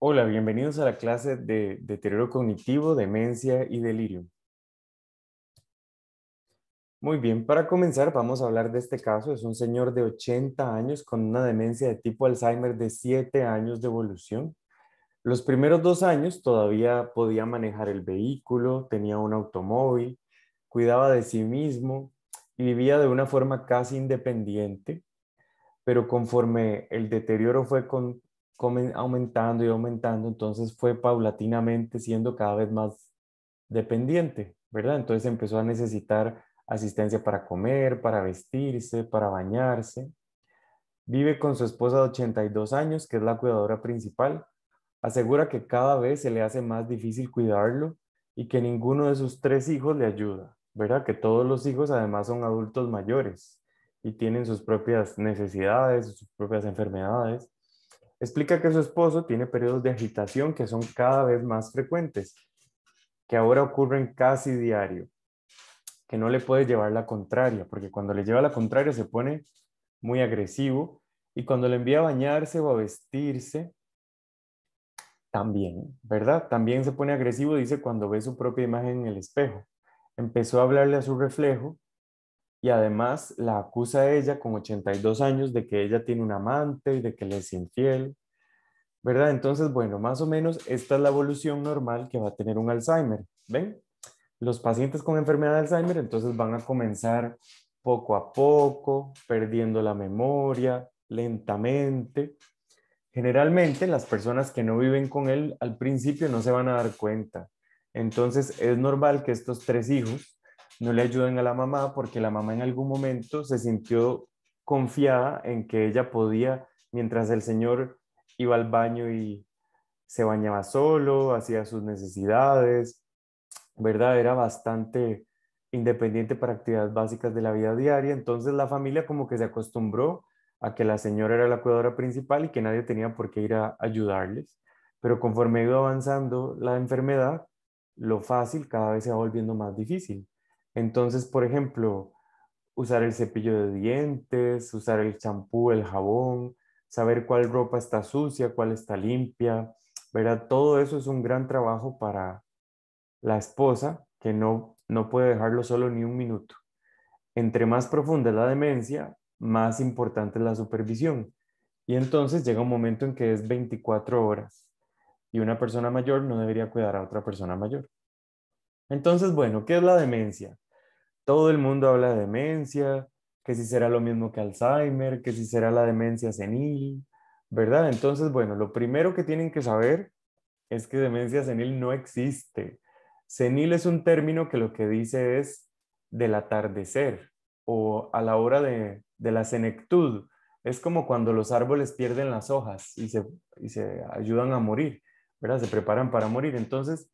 Hola, bienvenidos a la clase de deterioro cognitivo, demencia y delirio. Muy bien, para comenzar vamos a hablar de este caso. Es un señor de 80 años con una demencia de tipo Alzheimer de 7 años de evolución. Los primeros dos años todavía podía manejar el vehículo, tenía un automóvil, cuidaba de sí mismo y vivía de una forma casi independiente, pero conforme el deterioro fue con, aumentando y aumentando, entonces fue paulatinamente siendo cada vez más dependiente, ¿verdad? Entonces empezó a necesitar asistencia para comer, para vestirse, para bañarse. Vive con su esposa de 82 años, que es la cuidadora principal. Asegura que cada vez se le hace más difícil cuidarlo y que ninguno de sus tres hijos le ayuda, ¿verdad? Que todos los hijos además son adultos mayores y tienen sus propias necesidades, sus propias enfermedades. Explica que su esposo tiene periodos de agitación que son cada vez más frecuentes, que ahora ocurren casi diario, que no le puede llevar la contraria, porque cuando le lleva la contraria se pone muy agresivo y cuando le envía a bañarse o a vestirse, también, ¿verdad? También se pone agresivo, dice, cuando ve su propia imagen en el espejo. Empezó a hablarle a su reflejo y además la acusa a ella con 82 años de que ella tiene un amante y de que le es infiel, ¿verdad? Entonces, bueno, más o menos esta es la evolución normal que va a tener un Alzheimer, ¿ven? Los pacientes con enfermedad de Alzheimer entonces van a comenzar poco a poco, perdiendo la memoria, lentamente. Generalmente las personas que no viven con él al principio no se van a dar cuenta. Entonces es normal que estos tres hijos, no le ayudan a la mamá porque la mamá en algún momento se sintió confiada en que ella podía, mientras el señor iba al baño y se bañaba solo, hacía sus necesidades, ¿verdad? Era bastante independiente para actividades básicas de la vida diaria, entonces la familia como que se acostumbró a que la señora era la cuidadora principal y que nadie tenía por qué ir a ayudarles. Pero conforme iba avanzando la enfermedad, lo fácil cada vez se va volviendo más difícil. Entonces, por ejemplo, usar el cepillo de dientes, usar el champú, el jabón, saber cuál ropa está sucia, cuál está limpia, ¿verdad? Todo eso es un gran trabajo para la esposa que no, no puede dejarlo solo ni un minuto. Entre más profunda es la demencia, más importante es la supervisión. Y entonces llega un momento en que es 24 horas y una persona mayor no debería cuidar a otra persona mayor. Entonces, bueno, ¿qué es la demencia? Todo el mundo habla de demencia, que si será lo mismo que Alzheimer, que si será la demencia senil, ¿verdad? Entonces, bueno, lo primero que tienen que saber es que demencia senil no existe. Senil es un término que lo que dice es del atardecer o a la hora de, la senectud. Es como cuando los árboles pierden las hojas y se, y se ayudan a morir, ¿verdad? Se preparan para morir. Entonces,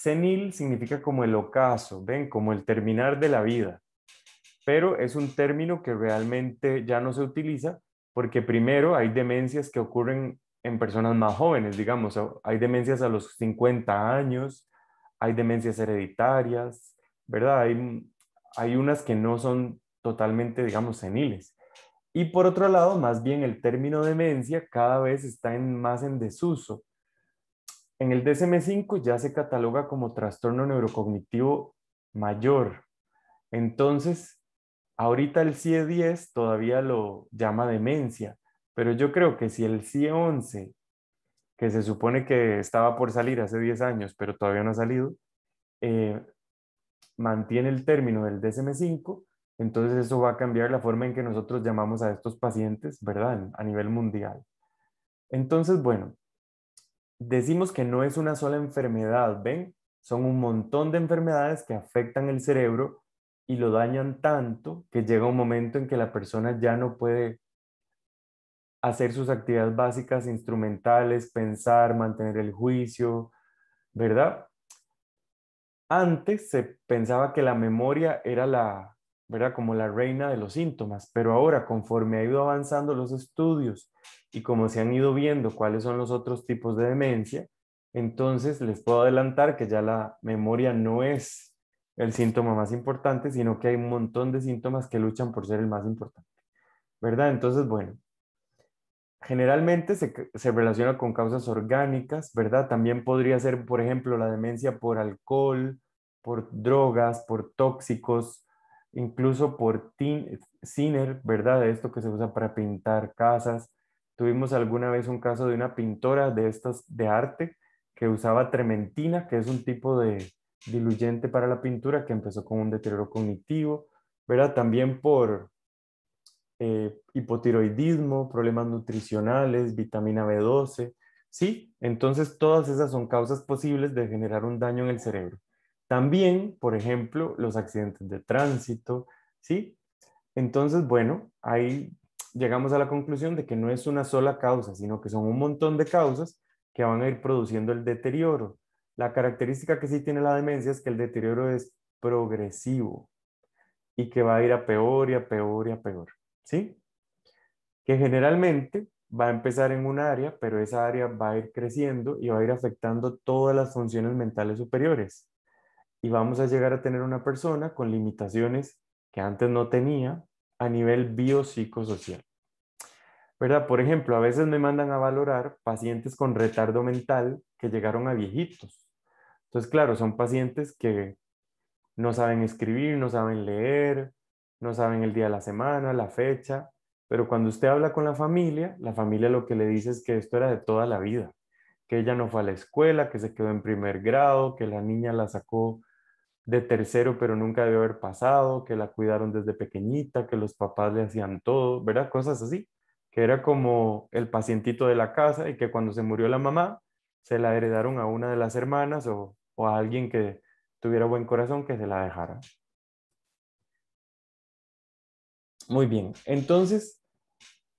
Senil significa como el ocaso, ven, como el terminar de la vida, pero es un término que realmente ya no se utiliza porque primero hay demencias que ocurren en personas más jóvenes, digamos, hay demencias a los 50 años, hay demencias hereditarias, ¿verdad? Hay, unas que no son totalmente, digamos, seniles. Y por otro lado, más bien el término demencia cada vez está en, más en desuso en el DSM5 ya se cataloga como trastorno neurocognitivo mayor. Entonces, ahorita el CIE-10 e todavía lo llama demencia, pero yo creo que si el CIE-11, que se supone que estaba por salir hace 10 años, pero todavía no ha salido, eh, mantiene el término del DSM5, entonces eso va a cambiar la forma en que nosotros llamamos a estos pacientes, ¿verdad? A nivel mundial. Entonces, bueno, decimos que no es una sola enfermedad, ¿ven? Son un montón de enfermedades que afectan el cerebro y lo dañan tanto que llega un momento en que la persona ya no puede hacer sus actividades básicas, instrumentales, pensar, mantener el juicio, ¿verdad? Antes se pensaba que la memoria era la, ¿verdad? Como la reina de los síntomas, pero ahora conforme ha ido avanzando los estudios y como se han ido viendo cuáles son los otros tipos de demencia, entonces les puedo adelantar que ya la memoria no es el síntoma más importante, sino que hay un montón de síntomas que luchan por ser el más importante, ¿verdad? Entonces, bueno, generalmente se, se, relaciona con causas orgánicas, ¿verdad? También podría ser, por ejemplo, la demencia por alcohol, por drogas, por tóxicos, incluso por tin, ¿verdad? De esto que se usa para pintar casas. Tuvimos alguna vez un caso de una pintora de estas de arte que usaba trementina, que es un tipo de diluyente para la pintura que empezó con un deterioro cognitivo, ¿verdad? También por eh, hipotiroidismo, problemas nutricionales, vitamina B12, ¿sí? Entonces todas esas son causas posibles de generar un daño en el cerebro. También, por ejemplo, los accidentes de tránsito, ¿sí? Entonces, bueno, ahí llegamos a la conclusión de que no es una sola causa, sino que son un montón de causas que van a ir produciendo el deterioro. La característica que sí tiene la demencia es que el deterioro es progresivo y que va a ir a peor y a peor y a peor, ¿sí? Que generalmente va a empezar en un área, pero esa área va a ir creciendo y va a ir afectando todas las funciones mentales superiores y vamos a llegar a tener una persona con limitaciones que antes no tenía a nivel biopsicosocial. ¿Verdad? Por ejemplo, a veces me mandan a valorar pacientes con retardo mental que llegaron a viejitos. Entonces, claro, son pacientes que no saben escribir, no saben leer, no saben el día de la semana, la fecha, pero cuando usted habla con la familia, la familia lo que le dice es que esto era de toda la vida, que ella no fue a la escuela, que se quedó en primer grado, que la niña la sacó de tercero, pero nunca debió haber pasado, que la cuidaron desde pequeñita, que los papás le hacían todo, ¿verdad? Cosas así, que era como el pacientito de la casa y que cuando se murió la mamá, se la heredaron a una de las hermanas o, o a alguien que tuviera buen corazón que se la dejara. Muy bien, entonces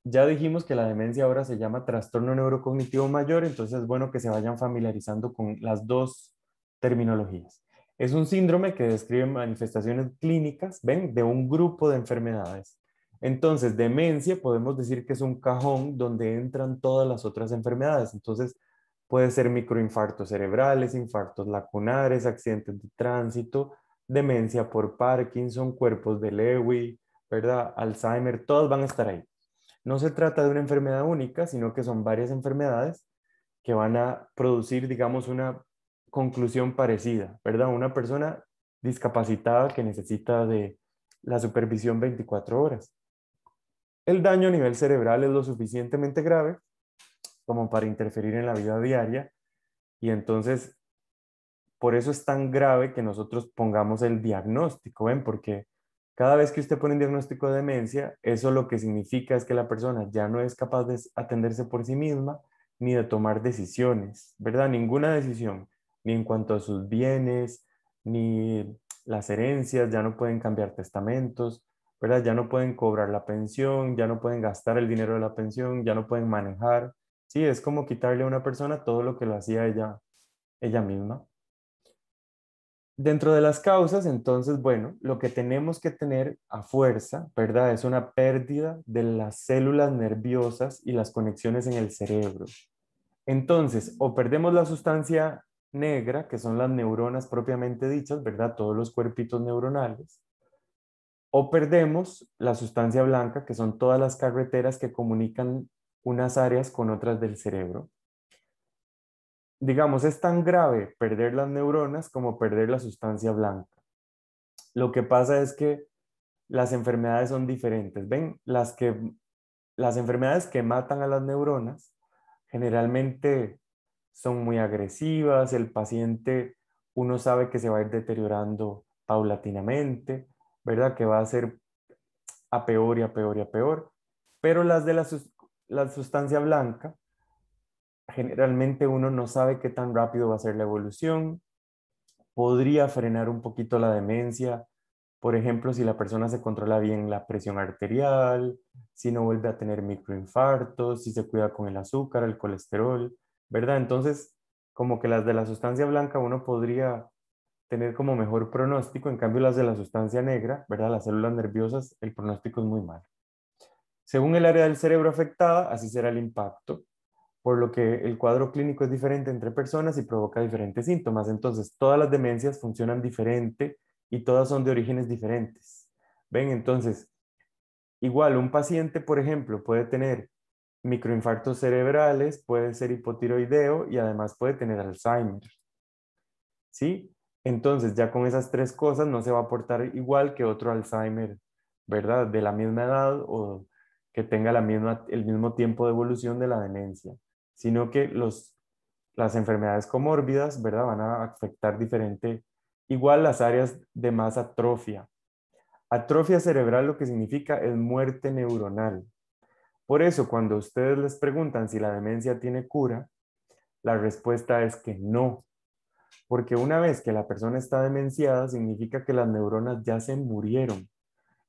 ya dijimos que la demencia ahora se llama trastorno neurocognitivo mayor, entonces es bueno que se vayan familiarizando con las dos terminologías. Es un síndrome que describe manifestaciones clínicas, ven, de un grupo de enfermedades. Entonces, demencia podemos decir que es un cajón donde entran todas las otras enfermedades. Entonces, puede ser microinfartos cerebrales, infartos lacunares, accidentes de tránsito, demencia por Parkinson, cuerpos de Lewy, ¿verdad? Alzheimer, todas van a estar ahí. No se trata de una enfermedad única, sino que son varias enfermedades que van a producir, digamos, una conclusión parecida, ¿verdad? Una persona discapacitada que necesita de la supervisión 24 horas. El daño a nivel cerebral es lo suficientemente grave como para interferir en la vida diaria y entonces por eso es tan grave que nosotros pongamos el diagnóstico, ¿ven? Porque cada vez que usted pone un diagnóstico de demencia, eso lo que significa es que la persona ya no es capaz de atenderse por sí misma ni de tomar decisiones, ¿verdad? Ninguna decisión ni en cuanto a sus bienes, ni las herencias, ya no pueden cambiar testamentos, ¿verdad? Ya no pueden cobrar la pensión, ya no pueden gastar el dinero de la pensión, ya no pueden manejar. Sí, es como quitarle a una persona todo lo que lo hacía ella, ella misma. Dentro de las causas, entonces, bueno, lo que tenemos que tener a fuerza, ¿verdad? Es una pérdida de las células nerviosas y las conexiones en el cerebro. Entonces, o perdemos la sustancia negra, que son las neuronas propiamente dichas, ¿verdad? Todos los cuerpitos neuronales. O perdemos la sustancia blanca, que son todas las carreteras que comunican unas áreas con otras del cerebro. Digamos, es tan grave perder las neuronas como perder la sustancia blanca. Lo que pasa es que las enfermedades son diferentes. Ven, las, que, las enfermedades que matan a las neuronas generalmente son muy agresivas, el paciente uno sabe que se va a ir deteriorando paulatinamente, ¿verdad? Que va a ser a peor y a peor y a peor. Pero las de la, la sustancia blanca, generalmente uno no sabe qué tan rápido va a ser la evolución, podría frenar un poquito la demencia, por ejemplo, si la persona se controla bien la presión arterial, si no vuelve a tener microinfartos, si se cuida con el azúcar, el colesterol, ¿verdad? Entonces, como que las de la sustancia blanca uno podría tener como mejor pronóstico, en cambio las de la sustancia negra, ¿verdad? Las células nerviosas, el pronóstico es muy malo. Según el área del cerebro afectada, así será el impacto, por lo que el cuadro clínico es diferente entre personas y provoca diferentes síntomas. Entonces, todas las demencias funcionan diferente y todas son de orígenes diferentes. ¿Ven? Entonces, igual un paciente, por ejemplo, puede tener microinfartos cerebrales, puede ser hipotiroideo y además puede tener Alzheimer. ¿Sí? Entonces, ya con esas tres cosas no se va a portar igual que otro Alzheimer, ¿verdad? De la misma edad o que tenga la misma, el mismo tiempo de evolución de la demencia, sino que las enfermedades comórbidas, ¿verdad? Van a afectar diferente, igual las áreas de más atrofia. Atrofia cerebral lo que significa es muerte neuronal, por eso, cuando ustedes les preguntan si la demencia tiene cura, la respuesta es que no, porque una vez que la persona está demenciada, significa que las neuronas ya se murieron.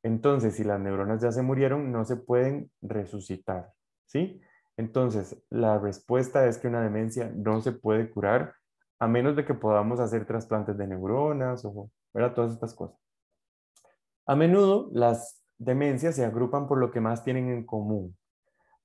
Entonces, si las neuronas ya se murieron, no se pueden resucitar, ¿sí? Entonces, la respuesta es que una demencia no se puede curar a menos de que podamos hacer trasplantes de neuronas o todas estas cosas. A menudo las demencias se agrupan por lo que más tienen en común.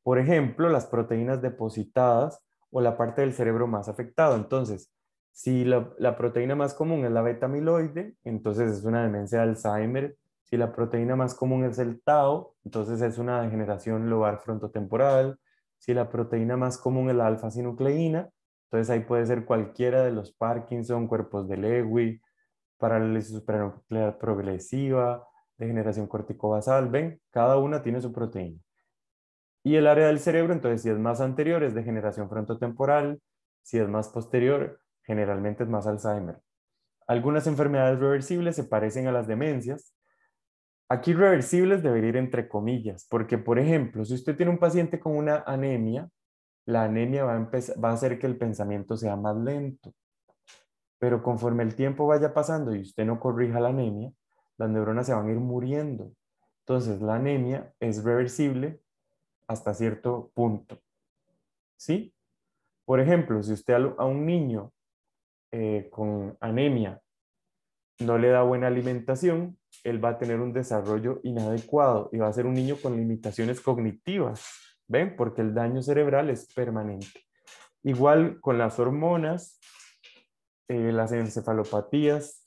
Por ejemplo, las proteínas depositadas o la parte del cerebro más afectado. Entonces, si la, proteína más común es la beta amiloide, entonces es una demencia de Alzheimer. Si la proteína más común es el tau, entonces es una degeneración lobar frontotemporal. Si la proteína más común es la alfa-sinucleína, entonces ahí puede ser cualquiera de los Parkinson, cuerpos de Lewy, parálisis supranuclear progresiva, degeneración corticobasal. Ven, cada una tiene su proteína. Y el área del cerebro, entonces, si es más anterior, es degeneración frontotemporal, si es más posterior, generalmente es más Alzheimer. Algunas enfermedades reversibles se parecen a las demencias. Aquí reversibles debería ir entre comillas, porque, por ejemplo, si usted tiene un paciente con una anemia, la anemia va va a hacer que el pensamiento sea más lento. Pero conforme el tiempo vaya pasando y usted no corrija la anemia, las neuronas se van a ir muriendo. Entonces, la anemia es reversible hasta cierto punto. ¿Sí? Por ejemplo, si usted a un niño eh, con anemia no le da buena alimentación, él va a tener un desarrollo inadecuado y va a ser un niño con limitaciones cognitivas, ¿ven? Porque el daño cerebral es permanente. Igual con las hormonas, eh, las encefalopatías,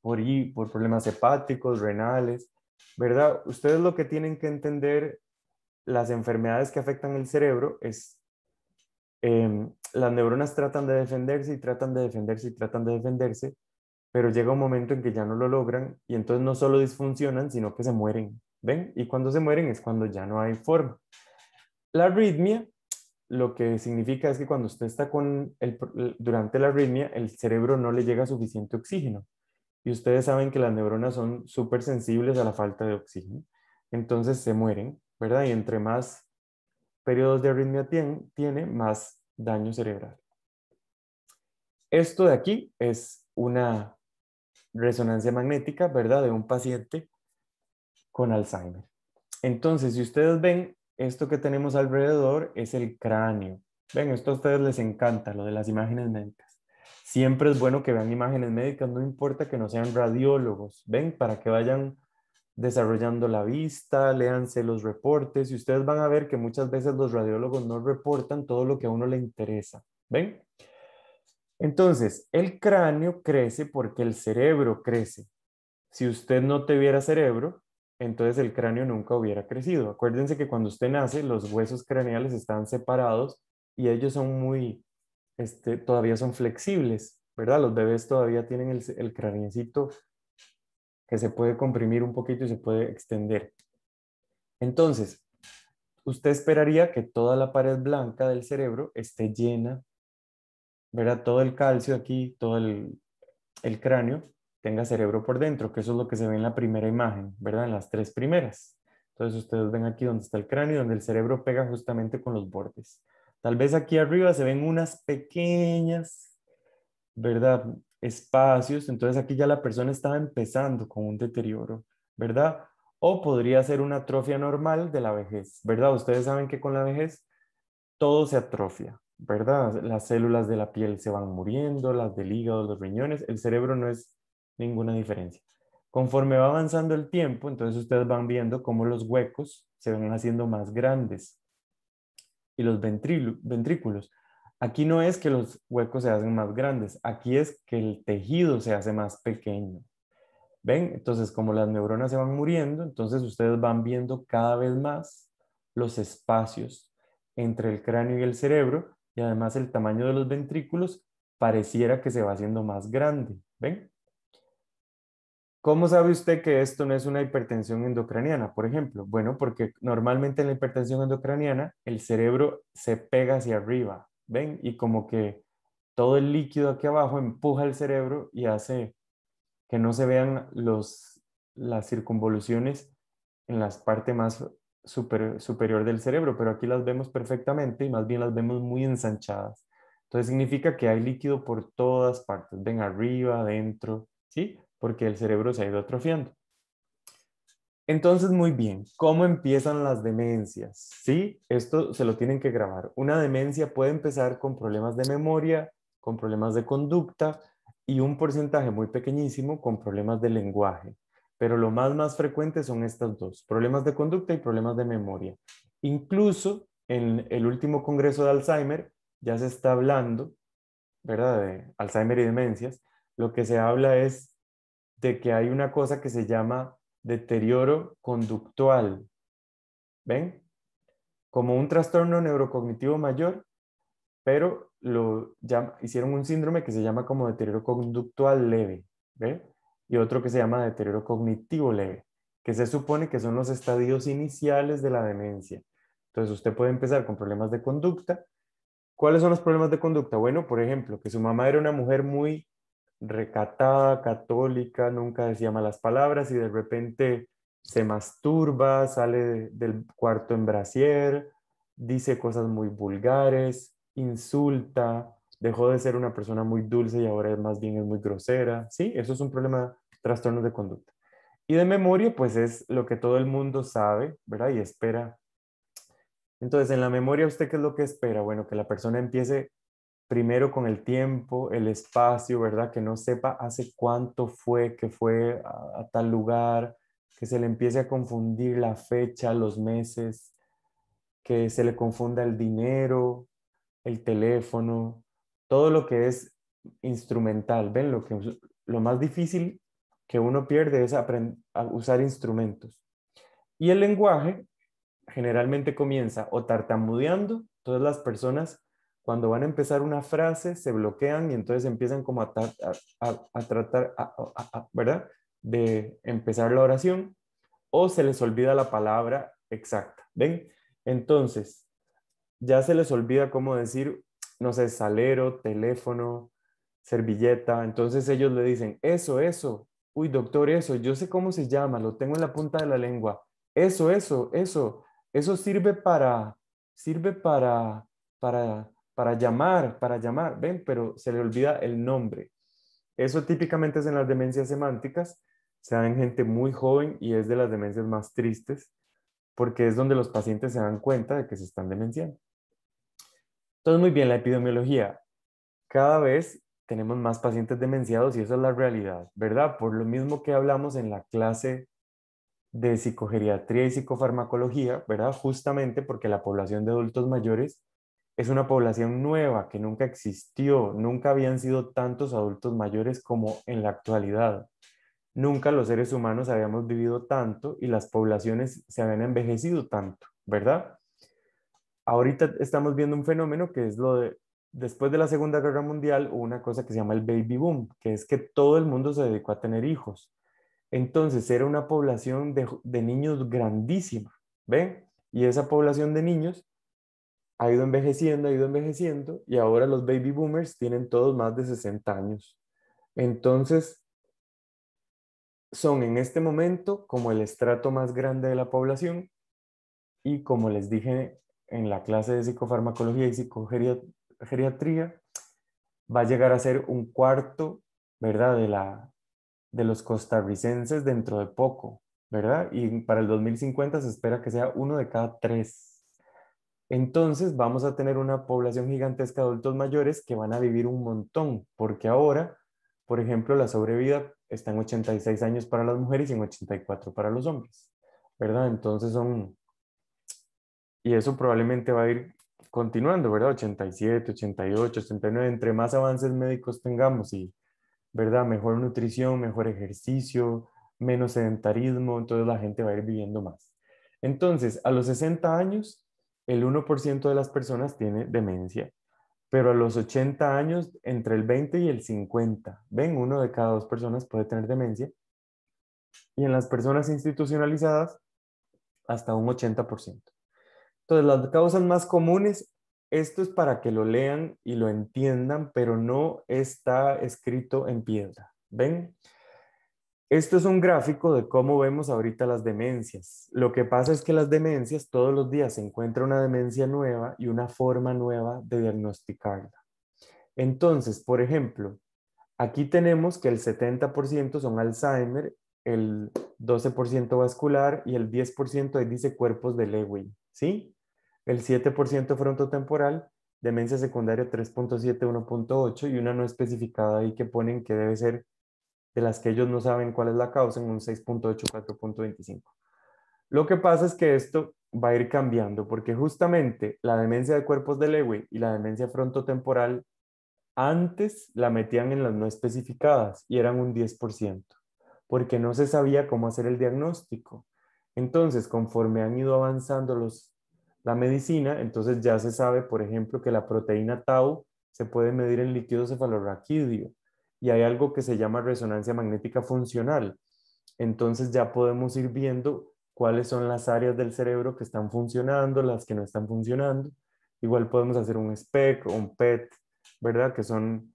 por, por problemas hepáticos, renales, ¿verdad? Ustedes lo que tienen que entender las enfermedades que afectan el cerebro es, em, las neuronas tratan de defenderse y tratan de defenderse y tratan de defenderse, pero llega un momento en que ya no lo logran y entonces no solo disfuncionan, sino que se mueren, ¿ven? Y cuando se mueren es cuando ya no hay forma. La arritmia lo que significa es que cuando usted está con el, durante la arritmia, el cerebro no le llega suficiente oxígeno. Y ustedes saben que las neuronas son súper sensibles a la falta de oxígeno. Entonces se mueren. ¿verdad? Y entre más periodos de arritmia tiene, tiene más daño cerebral. Esto de aquí es una resonancia magnética, ¿verdad? De un paciente con Alzheimer. Entonces, si ustedes ven, esto que tenemos alrededor es el cráneo. Ven, esto a ustedes les encanta, lo de las imágenes médicas. Siempre es bueno que vean imágenes médicas, no importa que no sean radiólogos, ven, para que vayan desarrollando la vista, léanse los reportes y ustedes van a ver que muchas veces los radiólogos no reportan todo lo que a uno le interesa. ¿Ven? Entonces, el cráneo crece porque el cerebro crece. Si usted no tuviera cerebro, entonces el cráneo nunca hubiera crecido. Acuérdense que cuando usted nace, los huesos craneales están separados y ellos son muy, este, todavía son flexibles, ¿verdad? Los bebés todavía tienen el, el que se puede comprimir un poquito y se puede extender. Entonces, usted esperaría que toda la pared blanca del cerebro esté llena, ¿verdad? Todo el calcio aquí, todo el, el cráneo tenga cerebro por dentro, que eso es lo que se ve en la primera imagen, ¿verdad? En las tres primeras. Entonces ustedes ven aquí donde está el cráneo, donde el cerebro pega justamente con los bordes. Tal vez aquí arriba se ven unas pequeñas, ¿verdad? espacios, entonces aquí ya la persona estaba empezando con un deterioro, ¿verdad? O podría ser una atrofia normal de la vejez, ¿verdad? Ustedes saben que con la vejez todo se atrofia, ¿verdad? Las células de la piel se van muriendo, las del hígado, los riñones, el cerebro no es ninguna diferencia. Conforme va avanzando el tiempo, entonces ustedes van viendo cómo los huecos se van haciendo más grandes y los ventrículos Aquí no es que los huecos se hacen más grandes, aquí es que el tejido se hace más pequeño. ¿Ven? Entonces, como las neuronas se van muriendo, entonces ustedes van viendo cada vez más los espacios entre el cráneo y el cerebro y además el tamaño de los ventrículos pareciera que se va haciendo más grande. ¿Ven? ¿Cómo sabe usted que esto no es una hipertensión endocraniana, por ejemplo? Bueno, porque normalmente en la hipertensión endocraniana el cerebro se pega hacia arriba, ¿ven? Y como que todo el líquido aquí abajo empuja el cerebro y hace que no se vean los, las circunvoluciones en la parte más superior del cerebro, pero aquí las vemos perfectamente y más bien las vemos muy ensanchadas. Entonces significa que hay líquido por todas partes, ven arriba, adentro, ¿sí? Porque el cerebro se ha ido atrofiando. Entonces, muy bien, ¿cómo empiezan las demencias? Sí, esto se lo tienen que grabar. Una demencia puede empezar con problemas de memoria, con problemas de conducta y un porcentaje muy pequeñísimo con problemas de lenguaje. Pero lo más, más frecuente son estas dos, problemas de conducta y problemas de memoria. Incluso en el último Congreso de Alzheimer ya se está hablando, ¿verdad?, de Alzheimer y demencias. Lo que se habla es de que hay una cosa que se llama deterioro conductual. ¿Ven? Como un trastorno neurocognitivo mayor, pero lo hicieron un síndrome que se llama como deterioro conductual leve, ¿ven? Y otro que se llama deterioro cognitivo leve, que se supone que son los estadios iniciales de la demencia. Entonces usted puede empezar con problemas de conducta. ¿Cuáles son los problemas de conducta? Bueno, por ejemplo, que su mamá era una mujer muy recatada, católica, nunca decía malas palabras y de repente se masturba, sale del cuarto en brasier, dice cosas muy vulgares, insulta, dejó de ser una persona muy dulce y ahora más bien es muy grosera. Sí, eso es un problema, trastornos de conducta. Y de memoria, pues es lo que todo el mundo sabe, ¿verdad? Y espera. Entonces, en la memoria, ¿usted qué es lo que espera? Bueno, que la persona empiece primero con el tiempo, el espacio, ¿verdad? Que no sepa hace cuánto fue que fue a, tal lugar, que se le empiece a confundir la fecha, los meses, que se le confunda el dinero, el teléfono, todo lo que es instrumental. ¿Ven? Lo, que, lo más difícil que uno pierde es a usar instrumentos. Y el lenguaje generalmente comienza o tartamudeando, todas las personas cuando van a empezar una frase se bloquean y entonces empiezan como a, a, tratar, ¿verdad? De empezar la oración o se les olvida la palabra exacta, ¿ven? Entonces, ya se les olvida cómo decir, no sé, salero, teléfono, servilleta, entonces ellos le dicen, eso, eso, uy, doctor, eso, yo sé cómo se llama, lo tengo en la punta de la lengua, eso, eso, eso, eso sirve para, sirve para, para, para llamar, para llamar, ven, pero se le olvida el nombre. Eso típicamente es en las demencias semánticas, se da en gente muy joven y es de las demencias más tristes, porque es donde los pacientes se dan cuenta de que se están demenciando. Entonces, muy bien, la epidemiología. Cada vez tenemos más pacientes demenciados y esa es la realidad, ¿verdad? Por lo mismo que hablamos en la clase de psicogeriatría y psicofarmacología, ¿verdad? Justamente porque la población de adultos mayores es una población nueva que nunca existió, nunca habían sido tantos adultos mayores como en la actualidad. Nunca los seres humanos habíamos vivido tanto y las poblaciones se habían envejecido tanto, ¿verdad? Ahorita estamos viendo un fenómeno que es lo de, después de la Segunda Guerra Mundial, hubo una cosa que se llama el baby boom, que es que todo el mundo se dedicó a tener hijos. Entonces era una población de, niños grandísima, ¿ven? Y esa población de niños ha ido envejeciendo, ha ido envejeciendo y ahora los baby boomers tienen todos más de 60 años. Entonces, son en este momento como el estrato más grande de la población y como les dije en la clase de psicofarmacología y psicogeriatría, va a llegar a ser un cuarto, ¿verdad?, de, la, de los costarricenses dentro de poco, ¿verdad? Y para el 2050 se espera que sea uno de cada tres entonces vamos a tener una población gigantesca de adultos mayores que van a vivir un montón, porque ahora, por ejemplo, la sobrevida está en 86 años para las mujeres y en 84 para los hombres, ¿verdad? Entonces son... Y eso probablemente va a ir continuando, ¿verdad? 87, 88, 89, entre más avances médicos tengamos y, ¿verdad? Mejor nutrición, mejor ejercicio, menos sedentarismo, entonces la gente va a ir viviendo más. Entonces, a los 60 años el 1% de las personas tiene demencia, pero a los 80 años, entre el 20 y el 50, ven, uno de cada dos personas puede tener demencia. Y en las personas institucionalizadas, hasta un 80%. Entonces, las causas más comunes, esto es para que lo lean y lo entiendan, pero no está escrito en piedra. ¿Ven? Esto es un gráfico de cómo vemos ahorita las demencias. Lo que pasa es que las demencias todos los días se encuentra una demencia nueva y una forma nueva de diagnosticarla. Entonces, por ejemplo, aquí tenemos que el 70% son Alzheimer, el 12% vascular y el 10% ahí dice cuerpos de Lewy, ¿sí? El 7% frontotemporal, demencia secundaria 3.7, 1.8 y una no especificada ahí que ponen que debe ser de las que ellos no saben cuál es la causa, en un 6.8-4.25. Lo que pasa es que esto va a ir cambiando porque justamente la demencia de cuerpos de Lewy y la demencia frontotemporal antes la metían en las no especificadas y eran un 10%, porque no se sabía cómo hacer el diagnóstico. Entonces, conforme han ido avanzando los, la medicina, entonces ya se sabe, por ejemplo, que la proteína tau se puede medir en líquido cefalorraquídeo y hay algo que se llama resonancia magnética funcional. Entonces ya podemos ir viendo cuáles son las áreas del cerebro que están funcionando, las que no están funcionando. Igual podemos hacer un SPEC o un PET, ¿verdad? Que son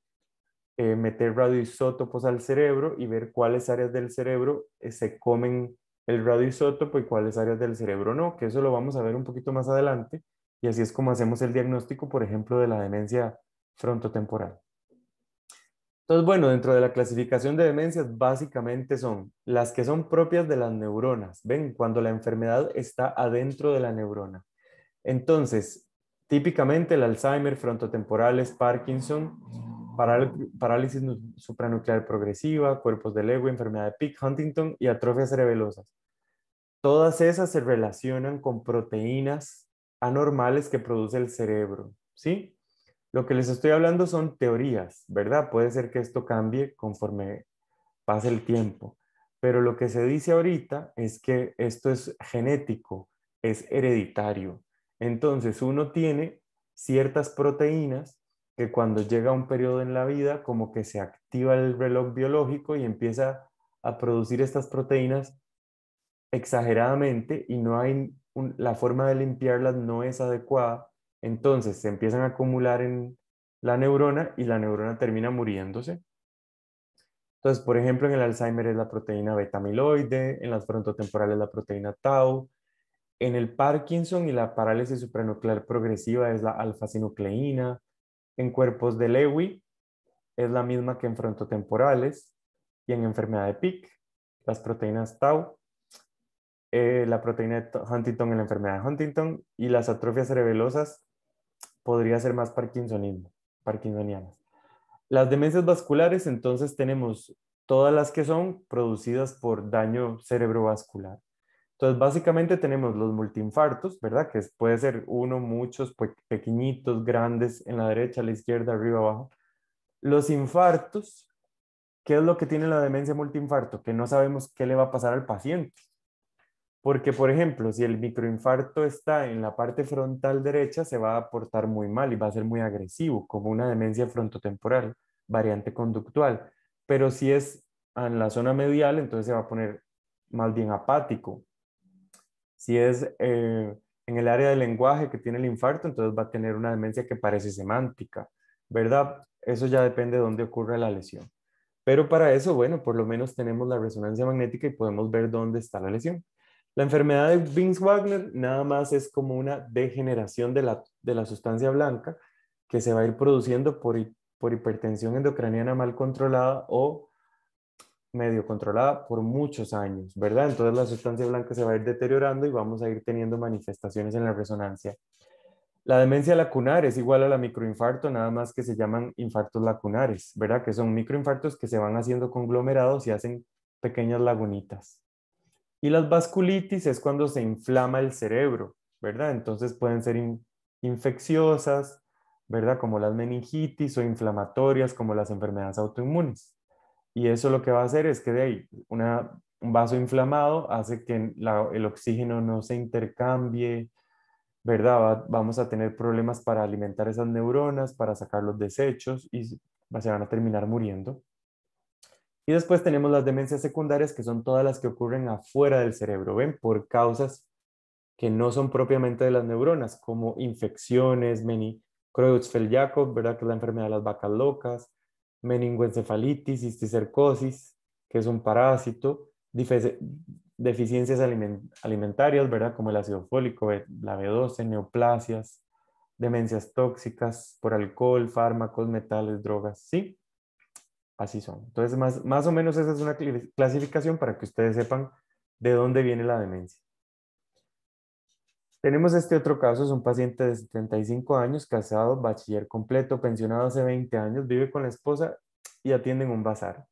eh, meter radioisótopos al cerebro y ver cuáles áreas del cerebro eh, se comen el radioisótopo y cuáles áreas del cerebro no, que eso lo vamos a ver un poquito más adelante. Y así es como hacemos el diagnóstico, por ejemplo, de la demencia frontotemporal. Entonces, bueno, dentro de la clasificación de demencias, básicamente son las que son propias de las neuronas. Ven, cuando la enfermedad está adentro de la neurona. Entonces, típicamente el Alzheimer, frontotemporales, Parkinson, parálisis supranuclear progresiva, cuerpos de Lewy, enfermedad de Pick, Huntington y atrofias cerebelosas. Todas esas se relacionan con proteínas anormales que produce el cerebro, ¿sí? Lo que les estoy hablando son teorías, ¿verdad? Puede ser que esto cambie conforme pase el tiempo, pero lo que se dice ahorita es que esto es genético, es hereditario. Entonces uno tiene ciertas proteínas que cuando llega un periodo en la vida como que se activa el reloj biológico y empieza a producir estas proteínas exageradamente y no hay la forma de limpiarlas no es adecuada entonces se empiezan a acumular en la neurona y la neurona termina muriéndose. Entonces, por ejemplo, en el Alzheimer es la proteína beta-amiloide, en las frontotemporales la proteína tau, en el Parkinson y la parálisis supranuclear progresiva es la alfa-sinucleína, en cuerpos de Lewy es la misma que en frontotemporales y en enfermedad de PIC, las proteínas tau, eh, la proteína de Huntington en la enfermedad de Huntington y las atrofias cerebelosas podría ser más parkinsonismo, parkinsonianas. Las demencias vasculares, entonces tenemos todas las que son producidas por daño cerebrovascular. Entonces, básicamente tenemos los multiinfartos, ¿verdad? Que puede ser uno, muchos, pequeñitos, grandes, en la derecha, a la izquierda, arriba, abajo. Los infartos, ¿qué es lo que tiene la demencia multiinfarto? Que no sabemos qué le va a pasar al paciente. Porque, por ejemplo, si el microinfarto está en la parte frontal derecha, se va a portar muy mal y va a ser muy agresivo, como una demencia frontotemporal, variante conductual. Pero si es en la zona medial, entonces se va a poner más bien apático. Si es eh, en el área del lenguaje que tiene el infarto, entonces va a tener una demencia que parece semántica, ¿verdad? Eso ya depende de dónde ocurre la lesión. Pero para eso, bueno, por lo menos tenemos la resonancia magnética y podemos ver dónde está la lesión. La enfermedad de Vince Wagner nada más es como una degeneración de la, sustancia blanca que se va a ir produciendo por, hipertensión endocraniana mal controlada o medio controlada por muchos años, ¿verdad? Entonces la sustancia blanca se va a ir deteriorando y vamos a ir teniendo manifestaciones en la resonancia. La demencia lacunar es igual a la microinfarto, nada más que se llaman infartos lacunares, ¿verdad? Que son microinfartos que se van haciendo conglomerados y hacen pequeñas lagunitas. Y las vasculitis es cuando se inflama el cerebro, ¿verdad? Entonces pueden ser infecciosas, ¿verdad? Como las meningitis o inflamatorias, como las enfermedades autoinmunes. Y eso lo que va a hacer es que de ahí un vaso inflamado hace que el oxígeno no se intercambie, ¿verdad? vamos a tener problemas para alimentar esas neuronas, para sacar los desechos y se van a terminar muriendo. Y después tenemos las demencias secundarias, que son todas las que ocurren afuera del cerebro, ¿ven? Por causas que no son propiamente de las neuronas, como infecciones, meni Creutzfeldt-Jakob, ¿verdad? Que es la enfermedad de las vacas locas, meningoencefalitis, cisticercosis, que es un parásito, deficiencias alimentarias, ¿verdad? Como el ácido fólico, la B12, neoplasias, demencias tóxicas por alcohol, fármacos, metales, drogas, ¿sí? Así son. Entonces, más, o menos esa es una clasificación para que ustedes sepan de dónde viene la demencia. Tenemos este otro caso, es un paciente de 75 años, casado, bachiller completo, pensionado hace 20 años, vive con la esposa y atiende en un bazar.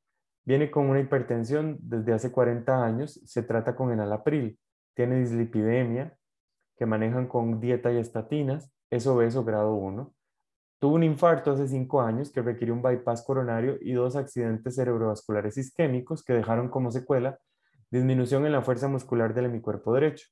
Viene con una hipertensión desde hace 40 años, se trata con enalapril, tiene dislipidemia, que manejan con dieta y estatinas, es obeso grado 1, Tuvo un infarto hace cinco años que requirió un bypass coronario y dos accidentes cerebrovasculares isquémicos que dejaron como secuela disminución en la fuerza muscular del hemicuerpo derecho.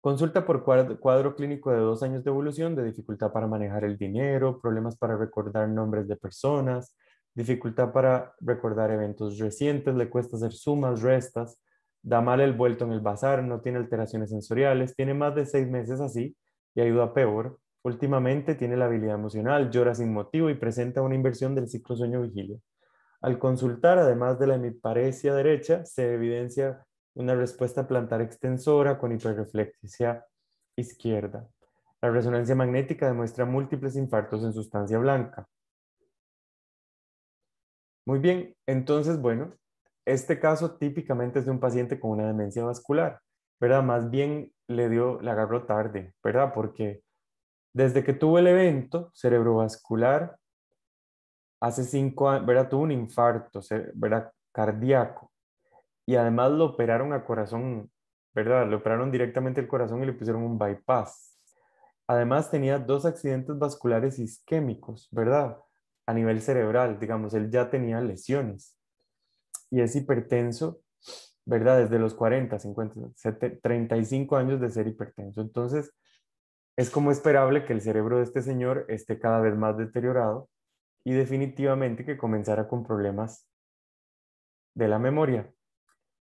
Consulta por cuadro, clínico de dos años de evolución, de dificultad para manejar el dinero, problemas para recordar nombres de personas, dificultad para recordar eventos recientes, le cuesta hacer sumas, restas, da mal el vuelto en el bazar, no tiene alteraciones sensoriales, tiene más de seis meses así y ayuda peor. Últimamente tiene la habilidad emocional, llora sin motivo y presenta una inversión del ciclo sueño-vigilia. Al consultar, además de la hemiparesia derecha, se evidencia una respuesta plantar extensora con hiperreflexia izquierda. La resonancia magnética demuestra múltiples infartos en sustancia blanca. Muy bien, entonces, bueno, este caso típicamente es de un paciente con una demencia vascular, ¿verdad? Más bien le dio, la agarró tarde, ¿verdad? Porque desde que tuvo el evento cerebrovascular, hace cinco años, ¿verdad? tuvo un infarto ¿verdad? cardíaco y además lo operaron a corazón, ¿verdad? Le operaron directamente el corazón y le pusieron un bypass. Además tenía dos accidentes vasculares isquémicos, ¿verdad? A nivel cerebral, digamos, él ya tenía lesiones y es hipertenso, ¿verdad? Desde los 40, 50, 35 años de ser hipertenso. Entonces, es como esperable que el cerebro de este señor esté cada vez más deteriorado y definitivamente que comenzara con problemas de la memoria.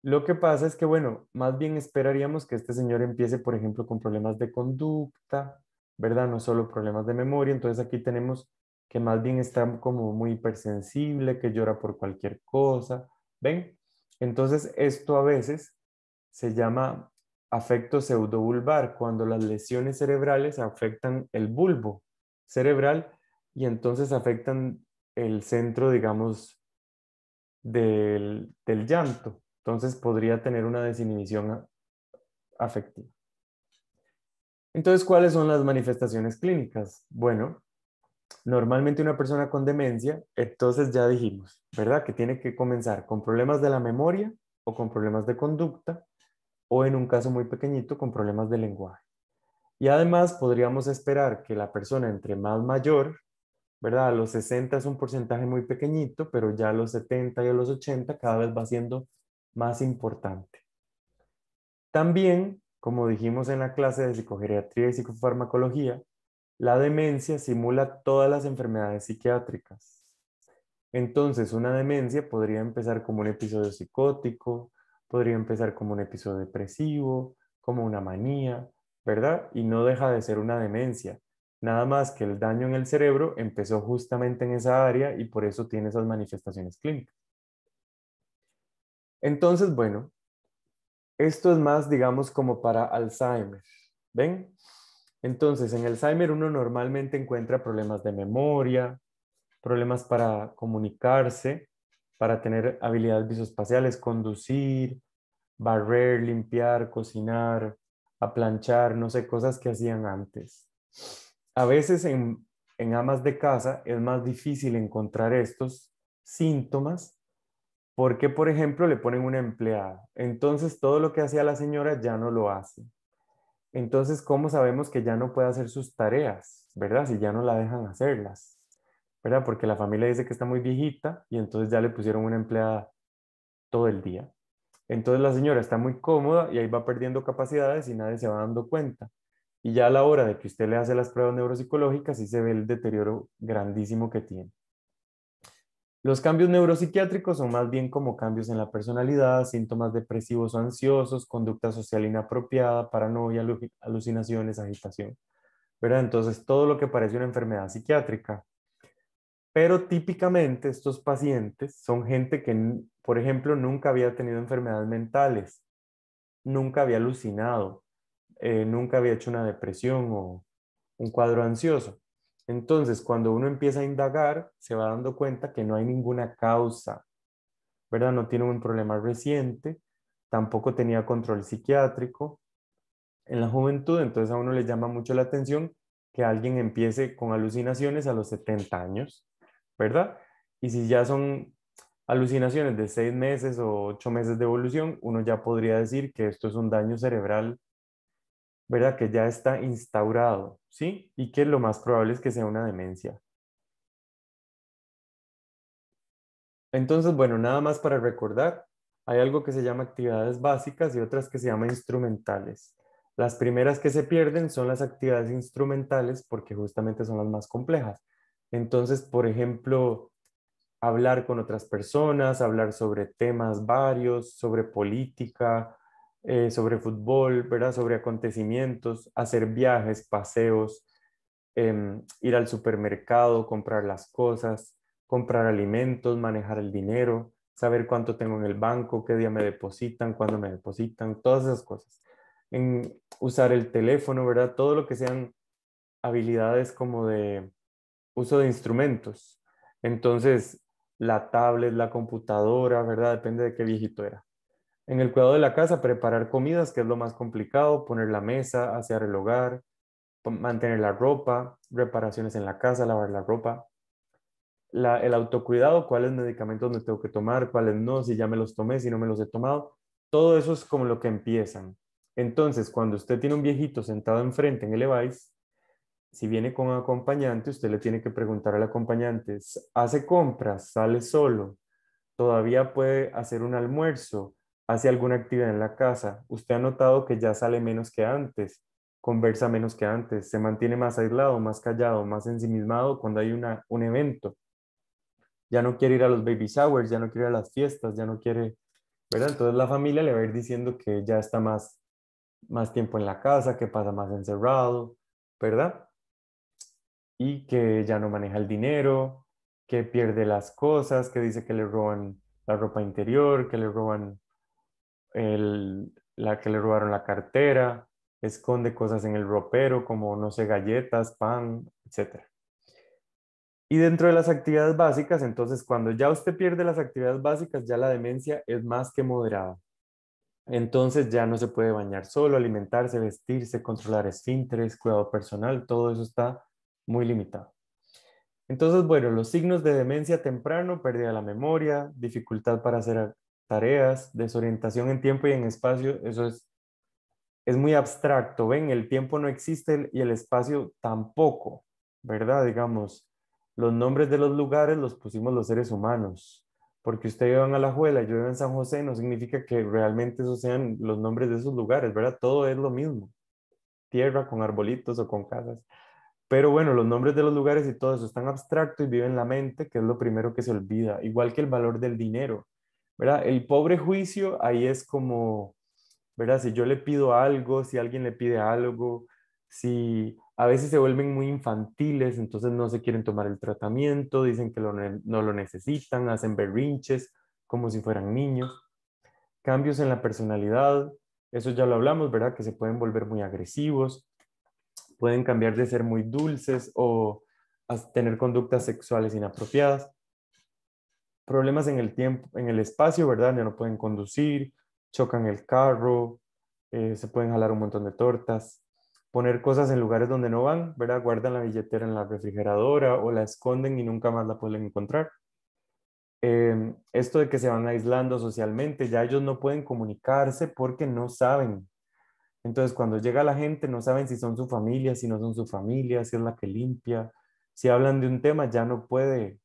Lo que pasa es que, bueno, más bien esperaríamos que este señor empiece, por ejemplo, con problemas de conducta, ¿verdad? No solo problemas de memoria. Entonces aquí tenemos que más bien está como muy hipersensible, que llora por cualquier cosa, ¿ven? Entonces esto a veces se llama afecto pseudobulbar, cuando las lesiones cerebrales afectan el bulbo cerebral y entonces afectan el centro, digamos, del, del llanto. Entonces podría tener una desinhibición afectiva. Entonces, ¿cuáles son las manifestaciones clínicas? Bueno, normalmente una persona con demencia, entonces ya dijimos, ¿verdad? Que tiene que comenzar con problemas de la memoria o con problemas de conducta o en un caso muy pequeñito con problemas de lenguaje. Y además podríamos esperar que la persona entre más mayor, ¿verdad? A los 60 es un porcentaje muy pequeñito, pero ya a los 70 y a los 80 cada vez va siendo más importante. También, como dijimos en la clase de psicogeriatría y psicofarmacología, la demencia simula todas las enfermedades psiquiátricas. Entonces, una demencia podría empezar como un episodio psicótico, podría empezar como un episodio depresivo, como una manía, ¿verdad? Y no deja de ser una demencia. Nada más que el daño en el cerebro empezó justamente en esa área y por eso tiene esas manifestaciones clínicas. Entonces, bueno, esto es más, digamos, como para Alzheimer. ¿Ven? Entonces, en Alzheimer uno normalmente encuentra problemas de memoria, problemas para comunicarse, para tener habilidades visoespaciales, conducir, barrer, limpiar, cocinar, aplanchar, no sé, cosas que hacían antes. A veces en, en amas de casa es más difícil encontrar estos síntomas porque, por ejemplo, le ponen una empleada. Entonces, todo lo que hacía la señora ya no lo hace. Entonces, ¿cómo sabemos que ya no puede hacer sus tareas, verdad? Si ya no la dejan hacerlas. ¿verdad? Porque la familia dice que está muy viejita y entonces ya le pusieron una empleada todo el día. Entonces la señora está muy cómoda y ahí va perdiendo capacidades y nadie se va dando cuenta. Y ya a la hora de que usted le hace las pruebas neuropsicológicas, sí se ve el deterioro grandísimo que tiene. Los cambios neuropsiquiátricos son más bien como cambios en la personalidad, síntomas depresivos o ansiosos, conducta social inapropiada, paranoia, alucinaciones, agitación. ¿Verdad? Entonces, todo lo que parece una enfermedad psiquiátrica pero típicamente estos pacientes son gente que, por ejemplo, nunca había tenido enfermedades mentales, nunca había alucinado, eh, nunca había hecho una depresión o un cuadro ansioso. Entonces, cuando uno empieza a indagar, se va dando cuenta que no hay ninguna causa, ¿verdad? No tiene un problema reciente, tampoco tenía control psiquiátrico en la juventud, entonces a uno le llama mucho la atención que alguien empiece con alucinaciones a los 70 años. ¿verdad? Y si ya son alucinaciones de seis meses o ocho meses de evolución, uno ya podría decir que esto es un daño cerebral, ¿verdad? Que ya está instaurado, ¿sí? Y que lo más probable es que sea una demencia. Entonces, bueno, nada más para recordar, hay algo que se llama actividades básicas y otras que se llaman instrumentales. Las primeras que se pierden son las actividades instrumentales porque justamente son las más complejas. Entonces, por ejemplo, hablar con otras personas, hablar sobre temas varios, sobre política, eh, sobre fútbol, ¿verdad? Sobre acontecimientos, hacer viajes, paseos, em, ir al supermercado, comprar las cosas, comprar alimentos, manejar el dinero, saber cuánto tengo en el banco, qué día me depositan, cuándo me depositan, todas esas cosas. En usar el teléfono, ¿verdad? Todo lo que sean habilidades como de uso de instrumentos. Entonces, la tablet, la computadora, ¿verdad? Depende de qué viejito era. En el cuidado de la casa, preparar comidas, que es lo más complicado, poner la mesa, hacer el hogar, mantener la ropa, reparaciones en la casa, lavar la ropa. el autocuidado, cuáles medicamentos me tengo que tomar, cuáles no, si ya me los tomé, si no me los he tomado. Todo eso es como lo que empiezan. Entonces, cuando usted tiene un viejito sentado enfrente en el EVICE, si viene con acompañante, usted le tiene que preguntar al acompañante, ¿hace compras? ¿Sale solo? ¿Todavía puede hacer un almuerzo? ¿Hace alguna actividad en la casa? ¿Usted ha notado que ya sale menos que antes? ¿Conversa menos que antes? ¿Se mantiene más aislado, más callado, más ensimismado cuando hay una, un evento? Ya no quiere ir a los baby showers, ya no quiere ir a las fiestas, ya no quiere, ¿verdad? Entonces la familia le va a ir diciendo que ya está más, más tiempo en la casa, que pasa más encerrado, ¿verdad? y que ya no maneja el dinero, que pierde las cosas, que dice que le roban la ropa interior, que le roban la que le robaron la cartera, esconde cosas en el ropero como, no sé, galletas, pan, etc. Y dentro de las actividades básicas, entonces cuando ya usted pierde las actividades básicas, ya la demencia es más que moderada. Entonces ya no se puede bañar solo, alimentarse, vestirse, controlar esfínteres, cuidado personal, todo eso está muy limitado. Entonces, bueno, los signos de demencia temprano, pérdida de la memoria, dificultad para hacer tareas, desorientación en tiempo y en espacio, eso es, es muy abstracto, ¿ven? El tiempo no existe y el espacio tampoco, ¿verdad? Digamos, los nombres de los lugares los pusimos los seres humanos, porque usted a la Alajuela, yo vivo en San José, no significa que realmente esos sean los nombres de esos lugares, ¿verdad? Todo es lo mismo, tierra con arbolitos o con casas. Pero bueno, los nombres de los lugares y todo eso están abstractos y viven en la mente que es lo primero que se olvida, igual que el valor del dinero, ¿verdad? El pobre juicio ahí es como, ¿verdad? Si yo le pido algo, si alguien le pide algo, si a veces se vuelven muy infantiles, entonces no se quieren tomar el tratamiento, dicen que no lo necesitan, hacen berrinches como si fueran niños. Cambios en la personalidad, eso ya lo hablamos, ¿verdad? Que se pueden volver muy agresivos, pueden cambiar de ser muy dulces o tener conductas sexuales inapropiadas. Problemas en el tiempo, en el espacio, ¿verdad? Ya no pueden conducir, chocan el carro, eh, se pueden jalar un montón de tortas, poner cosas en lugares donde no van, ¿verdad? Guardan la billetera en la refrigeradora o la esconden y nunca más la pueden encontrar. Eh, esto de que se van aislando socialmente, ya ellos no pueden comunicarse porque no saben entonces, cuando llega la gente, no saben si son su familia, si no son su familia, si es la que limpia. Si hablan de un tema, ya no puede,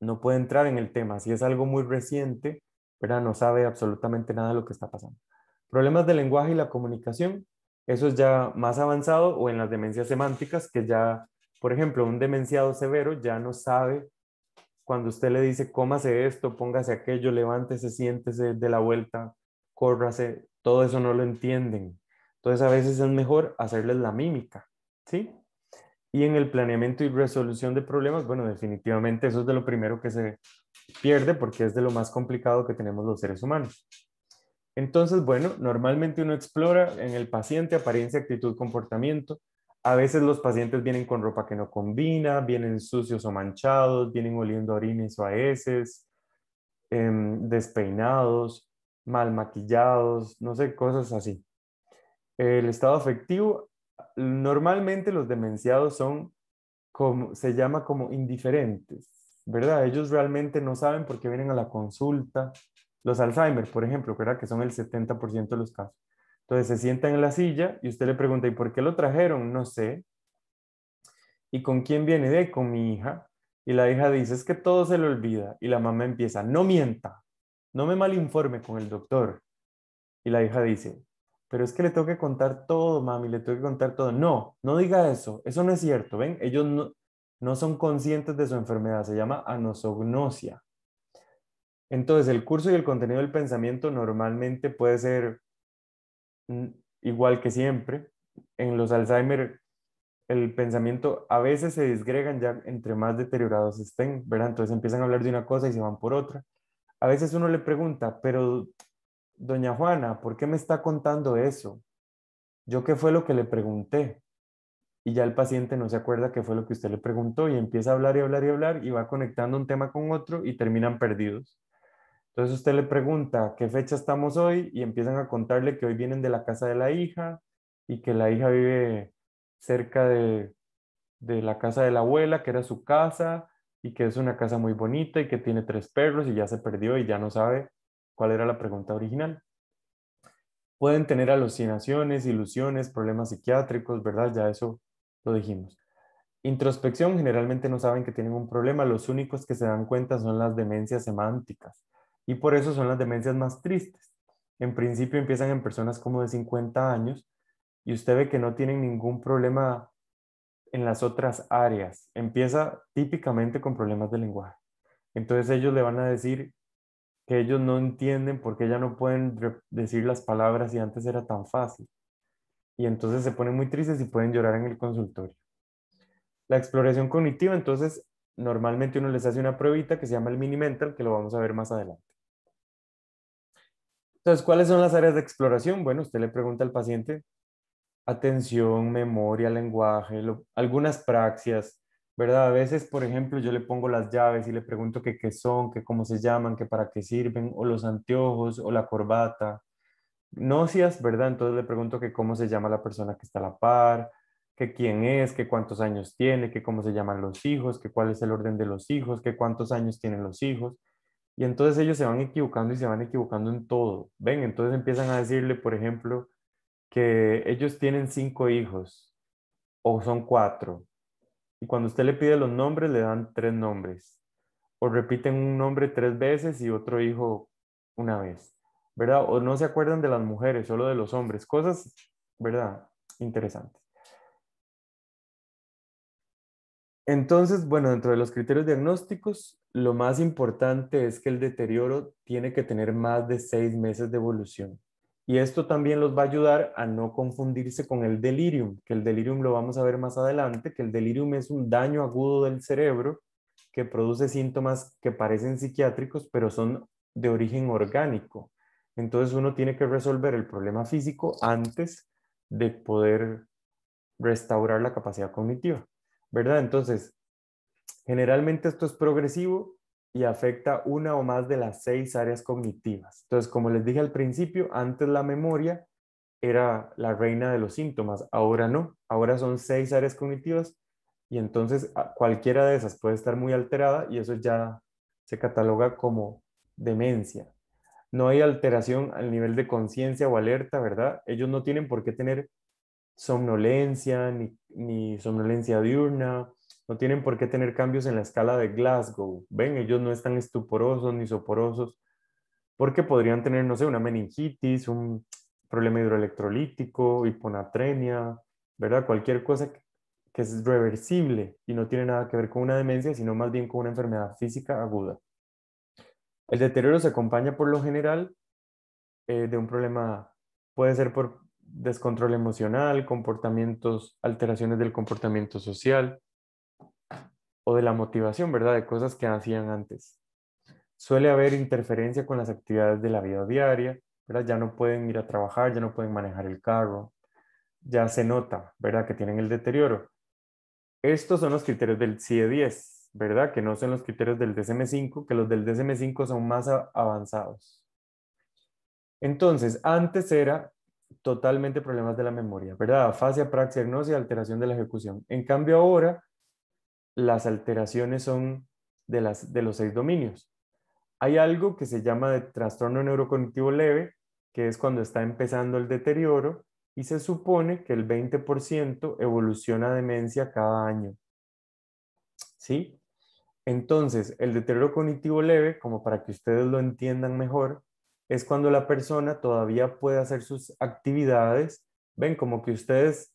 no puede entrar en el tema. Si es algo muy reciente, pero no sabe absolutamente nada de lo que está pasando. Problemas de lenguaje y la comunicación, eso es ya más avanzado o en las demencias semánticas, que ya, por ejemplo, un demenciado severo ya no sabe cuando usted le dice, cómase esto, póngase aquello, levántese, siéntese de la vuelta, córrase, todo eso no lo entienden. Entonces a veces es mejor hacerles la mímica, ¿sí? Y en el planeamiento y resolución de problemas, bueno, definitivamente eso es de lo primero que se pierde porque es de lo más complicado que tenemos los seres humanos. Entonces, bueno, normalmente uno explora en el paciente apariencia, actitud, comportamiento. A veces los pacientes vienen con ropa que no combina, vienen sucios o manchados, vienen oliendo a orines o a heces, em, despeinados, mal maquillados, no sé, cosas así. El estado afectivo, normalmente los demenciados son como, se llama como indiferentes, ¿verdad? Ellos realmente no saben por qué vienen a la consulta. Los Alzheimer, por ejemplo, ¿verdad? Que son el 70% de los casos. Entonces se sientan en la silla y usted le pregunta, ¿y por qué lo trajeron? No sé. ¿Y con quién viene? De con mi hija. Y la hija dice, es que todo se le olvida. Y la mamá empieza, no mienta no me malinforme con el doctor. Y la hija dice, pero es que le tengo que contar todo, mami, le tengo que contar todo. No, no diga eso, eso no es cierto, ¿ven? Ellos no, no son conscientes de su enfermedad, se llama anosognosia. Entonces, el curso y el contenido del pensamiento normalmente puede ser mm, igual que siempre. En los Alzheimer, el pensamiento a veces se desgregan ya entre más deteriorados estén, ¿verdad? Entonces empiezan a hablar de una cosa y se van por otra a veces uno le pregunta, pero doña Juana, ¿por qué me está contando eso? ¿Yo qué fue lo que le pregunté? Y ya el paciente no se acuerda qué fue lo que usted le preguntó y empieza a hablar y hablar y hablar y va conectando un tema con otro y terminan perdidos. Entonces usted le pregunta, ¿qué fecha estamos hoy? Y empiezan a contarle que hoy vienen de la casa de la hija y que la hija vive cerca de, de la casa de la abuela, que era su casa, y que es una casa muy bonita y que tiene tres perros y ya se perdió y ya no sabe cuál era la pregunta original. Pueden tener alucinaciones, ilusiones, problemas psiquiátricos, ¿verdad? Ya eso lo dijimos. Introspección, generalmente no saben que tienen un problema, los únicos que se dan cuenta son las demencias semánticas y por eso son las demencias más tristes. En principio empiezan en personas como de 50 años y usted ve que no tienen ningún problema en las otras áreas. Empieza típicamente con problemas de lenguaje. Entonces ellos le van a decir que ellos no entienden porque ya no pueden decir las palabras y antes era tan fácil. Y entonces se ponen muy tristes y pueden llorar en el consultorio. La exploración cognitiva, entonces, normalmente uno les hace una pruebita que se llama el mini mental, que lo vamos a ver más adelante. Entonces, ¿cuáles son las áreas de exploración? Bueno, usted le pregunta al paciente atención, memoria, lenguaje, algunas praxias, ¿verdad? A veces, por ejemplo, yo le pongo las llaves y le pregunto que qué son, que cómo se llaman, qué para qué sirven, o los anteojos, o la corbata. Nocias, ¿verdad? Entonces le pregunto que cómo se llama la persona que está a la par, que quién es, que cuántos años tiene, que cómo se llaman los hijos, que cuál es el orden de los hijos, que cuántos años tienen los hijos. Y entonces ellos se van equivocando y se van equivocando en todo. ¿Ven? Entonces empiezan a decirle, por ejemplo, que ellos tienen cinco hijos o son cuatro. Y cuando usted le pide los nombres, le dan tres nombres. O repiten un nombre tres veces y otro hijo una vez, ¿verdad? O no se acuerdan de las mujeres, solo de los hombres. Cosas, ¿verdad? Interesantes. Entonces, bueno, dentro de los criterios diagnósticos, lo más importante es que el deterioro tiene que tener más de seis meses de evolución. Y esto también los va a ayudar a no confundirse con el delirium, que el delirium lo vamos a ver más adelante, que el delirium es un daño agudo del cerebro que produce síntomas que parecen psiquiátricos, pero son de origen orgánico. Entonces uno tiene que resolver el problema físico antes de poder restaurar la capacidad cognitiva, ¿verdad? Entonces, generalmente esto es progresivo, y afecta una o más de las seis áreas cognitivas. Entonces, como les dije al principio, antes la memoria era la reina de los síntomas, ahora no, ahora son seis áreas cognitivas y entonces ah, cualquiera de esas puede estar muy alterada y eso ya se cataloga como demencia. No hay alteración al nivel de conciencia o alerta, ¿verdad? Ellos no tienen por qué tener somnolencia, ni, ni somnolencia diurna, no tienen por qué tener cambios en la escala de Glasgow. Ven, ellos no están estuporosos ni soporosos, porque podrían tener, no sé, una meningitis, un problema hidroelectrolítico, hiponatremia, ¿verdad? Cualquier cosa que, es reversible y no tiene nada que ver con una demencia, sino más bien con una enfermedad física aguda. El deterioro se acompaña por lo general eh, de un problema, puede ser por descontrol emocional, comportamientos, alteraciones del comportamiento social, o de la motivación, ¿verdad? De cosas que hacían antes. Suele haber interferencia con las actividades de la vida diaria, ¿verdad? Ya no pueden ir a trabajar, ya no pueden manejar el carro, ya se nota, ¿verdad? Que tienen el deterioro. Estos son los criterios del CIE e 10, ¿verdad? Que no son los criterios del DSM5, que los del DSM5 son más avanzados. Entonces, antes era totalmente problemas de la memoria, ¿verdad? Afasia, praxia, agnosia, alteración de la ejecución. En cambio ahora las alteraciones son de, las, de los seis dominios. Hay algo que se llama de trastorno neurocognitivo leve, que es cuando está empezando el deterioro, y se supone que el 20% evoluciona a demencia cada año. ¿Sí? Entonces, el deterioro cognitivo leve, como para que ustedes lo entiendan mejor, es cuando la persona todavía puede hacer sus actividades. Ven, como que ustedes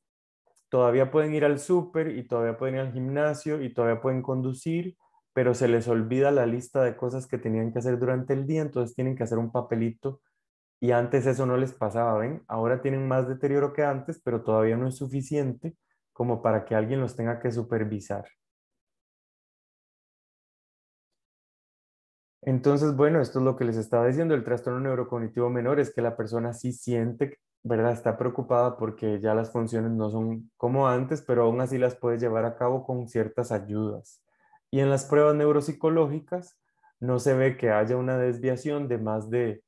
todavía pueden ir al súper y todavía pueden ir al gimnasio y todavía pueden conducir, pero se les olvida la lista de cosas que tenían que hacer durante el día, entonces tienen que hacer un papelito y antes eso no les pasaba, ¿ven? Ahora tienen más deterioro que antes, pero todavía no es suficiente como para que alguien los tenga que supervisar. Entonces, bueno, esto es lo que les estaba diciendo, el trastorno neurocognitivo menor es que la persona sí siente, ¿verdad? Está preocupada porque ya las funciones no son como antes, pero aún así las puede llevar a cabo con ciertas ayudas. Y en las pruebas neuropsicológicas no se ve que haya una desviación de más de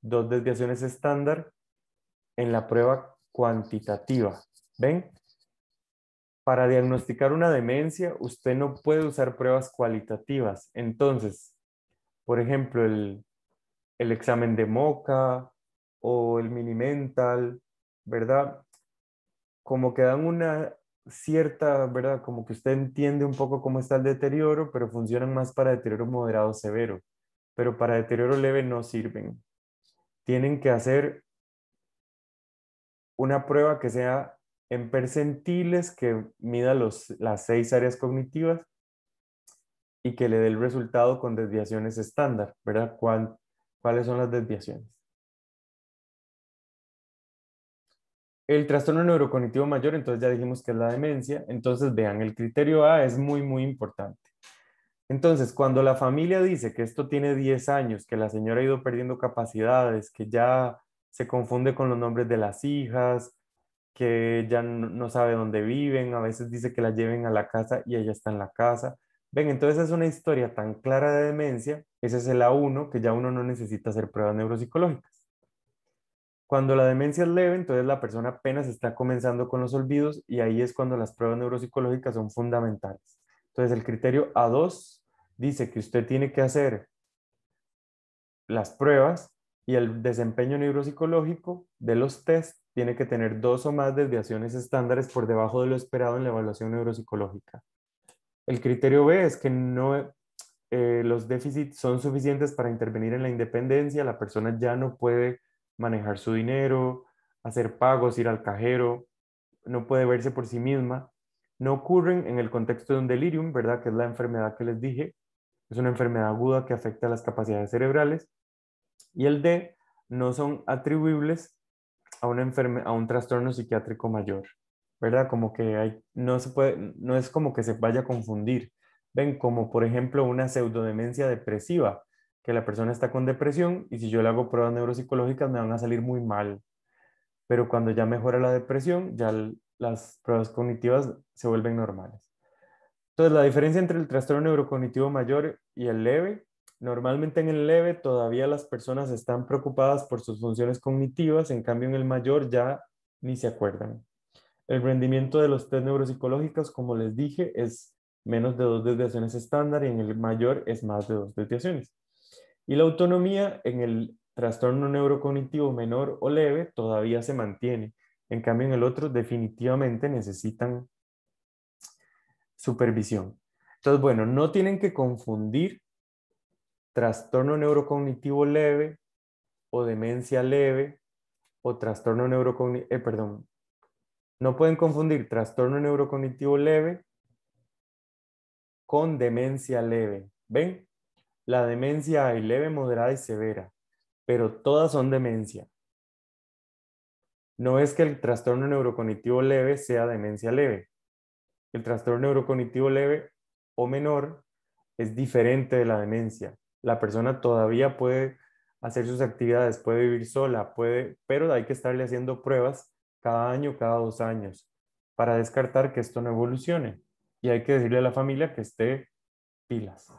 dos desviaciones estándar en la prueba cuantitativa. ¿Ven? Para diagnosticar una demencia, usted no puede usar pruebas cualitativas. Entonces, por ejemplo, el, examen de Moca o el mini mental, ¿verdad? Como que dan una cierta, ¿verdad? Como que usted entiende un poco cómo está el deterioro, pero funcionan más para deterioro moderado severo, pero para deterioro leve no sirven. Tienen que hacer una prueba que sea en percentiles, que mida los, las seis áreas cognitivas y que le dé el resultado con desviaciones estándar, ¿verdad? ¿Cuáles son las desviaciones? El trastorno neurocognitivo mayor, entonces ya dijimos que es la demencia, entonces vean, el criterio A es muy, muy importante. Entonces, cuando la familia dice que esto tiene 10 años, que la señora ha ido perdiendo capacidades, que ya se confunde con los nombres de las hijas, que ya no sabe dónde viven, a veces dice que la lleven a la casa y ella está en la casa, Ven, entonces es una historia tan clara de demencia, ese es el A1, que ya uno no necesita hacer pruebas neuropsicológicas. Cuando la demencia es leve, entonces la persona apenas está comenzando con los olvidos y ahí es cuando las pruebas neuropsicológicas son fundamentales. Entonces el criterio A2 dice que usted tiene que hacer las pruebas y el desempeño neuropsicológico de los tests tiene que tener dos o más desviaciones estándares por debajo de lo esperado en la evaluación neuropsicológica. El criterio B es que no, eh, los déficits son suficientes para intervenir en la independencia, la persona ya no puede manejar su dinero, hacer pagos, ir al cajero, no puede verse por sí misma. No ocurren en el contexto de un delirium, ¿verdad? Que es la enfermedad que les dije. Es una enfermedad aguda que afecta a las capacidades cerebrales. Y el D no son atribuibles a un trastorno psiquiátrico mayor. ¿verdad? Como que no, puede, no es como que se vaya a confundir. Ven, como por ejemplo una pseudodemencia depresiva, que la persona está con depresión y si yo le hago pruebas neuropsicológicas me van a salir muy mal. Pero cuando ya mejora la depresión, ya las pruebas cognitivas se vuelven normales. Entonces, la diferencia entre el trastorno neurocognitivo mayor y el leve, normalmente en el leve todavía las personas están preocupadas por sus funciones cognitivas, en cambio en el mayor ya ni se acuerdan. El rendimiento de los test neuropsicológicos, como les dije, es menos de dos desviaciones estándar y en el mayor es más de dos desviaciones. Y la autonomía en el trastorno neurocognitivo menor o leve todavía se mantiene. En cambio, en el otro definitivamente necesitan supervisión. Entonces, bueno, no tienen que confundir trastorno neurocognitivo leve o demencia leve o trastorno neurocognitivo, eh, perdón, no pueden confundir trastorno neurocognitivo leve con demencia leve. ¿Ven? La demencia hay leve, moderada y severa, pero todas son demencia. No es que el trastorno neurocognitivo leve sea demencia leve. El trastorno neurocognitivo leve o menor es diferente de la demencia. La persona todavía puede hacer sus actividades, puede vivir sola, puede, pero hay que estarle haciendo pruebas cada año, cada dos años, para descartar que esto no evolucione. Y hay que decirle a la familia que esté pilas.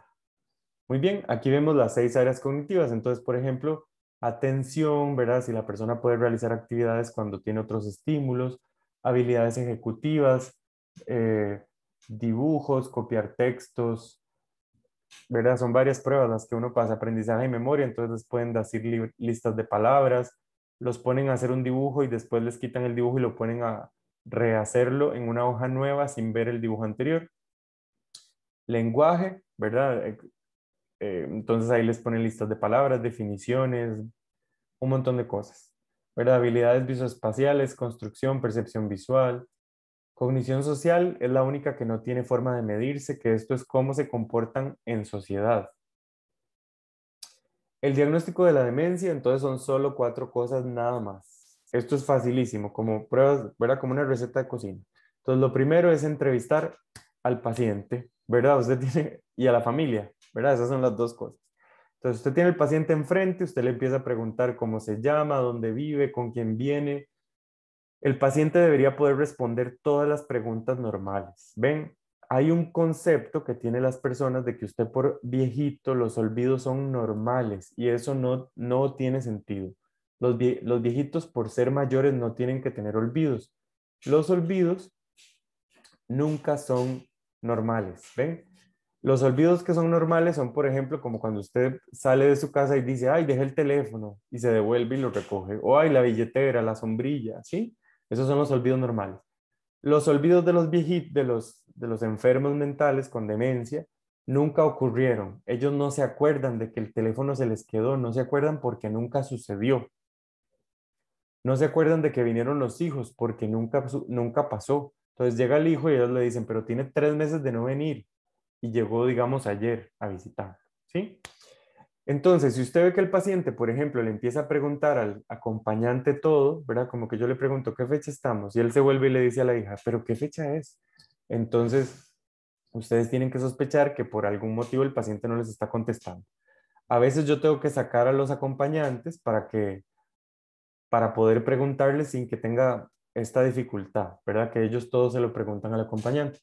Muy bien, aquí vemos las seis áreas cognitivas. Entonces, por ejemplo, atención, ¿verdad? Si la persona puede realizar actividades cuando tiene otros estímulos, habilidades ejecutivas, eh, dibujos, copiar textos, ¿verdad? Son varias pruebas las que uno pasa, aprendizaje y memoria, entonces pueden decir listas de palabras, los ponen a hacer un dibujo y después les quitan el dibujo y lo ponen a rehacerlo en una hoja nueva sin ver el dibujo anterior. Lenguaje, ¿verdad? Eh, eh, entonces ahí les ponen listas de palabras, definiciones, un montón de cosas. ¿verdad? Habilidades visoespaciales, construcción, percepción visual. Cognición social es la única que no tiene forma de medirse, que esto es cómo se comportan en sociedad, el diagnóstico de la demencia, entonces son solo cuatro cosas nada más. Esto es facilísimo, como pruebas, ¿verdad? Como una receta de cocina. Entonces, lo primero es entrevistar al paciente, ¿verdad? Usted tiene, y a la familia, ¿verdad? Esas son las dos cosas. Entonces, usted tiene al paciente enfrente, usted le empieza a preguntar cómo se llama, dónde vive, con quién viene. El paciente debería poder responder todas las preguntas normales. ¿Ven? hay un concepto que tienen las personas de que usted por viejito los olvidos son normales y eso no, no tiene sentido. Los, los viejitos por ser mayores no tienen que tener olvidos. Los olvidos nunca son normales, ¿ven? Los olvidos que son normales son, por ejemplo, como cuando usted sale de su casa y dice, ay, dejé el teléfono y se devuelve y lo recoge, o ay, la billetera, la sombrilla, ¿sí? Esos son los olvidos normales. Los olvidos de los viejitos, de los, de los enfermos mentales con demencia, nunca ocurrieron. Ellos no se acuerdan de que el teléfono se les quedó, no se acuerdan porque nunca sucedió. No se acuerdan de que vinieron los hijos porque nunca, nunca pasó. Entonces llega el hijo y ellos le dicen, pero tiene tres meses de no venir y llegó, digamos, ayer a visitar. ¿Sí? Entonces, si usted ve que el paciente, por ejemplo, le empieza a preguntar al acompañante todo, ¿verdad? Como que yo le pregunto, ¿qué fecha estamos? Y él se vuelve y le dice a la hija, ¿pero qué fecha es? Entonces, ustedes tienen que sospechar que por algún motivo el paciente no les está contestando. A veces yo tengo que sacar a los acompañantes para que, para poder preguntarles sin que tenga esta dificultad, ¿verdad? Que ellos todos se lo preguntan al acompañante.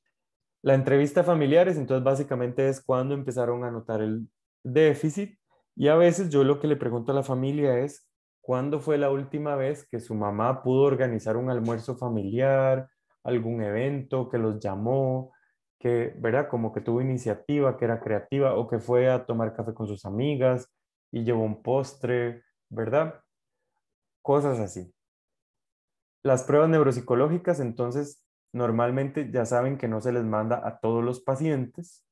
La entrevista familiares, entonces básicamente es cuando empezaron a notar el déficit y a veces yo lo que le pregunto a la familia es, ¿cuándo fue la última vez que su mamá pudo organizar un almuerzo familiar, algún evento que los llamó, que, ¿verdad? Como que tuvo iniciativa, que era creativa o que fue a tomar café con sus amigas y llevó un postre, ¿verdad? Cosas así. Las pruebas neuropsicológicas, entonces, normalmente ya saben que no se les manda a todos los pacientes,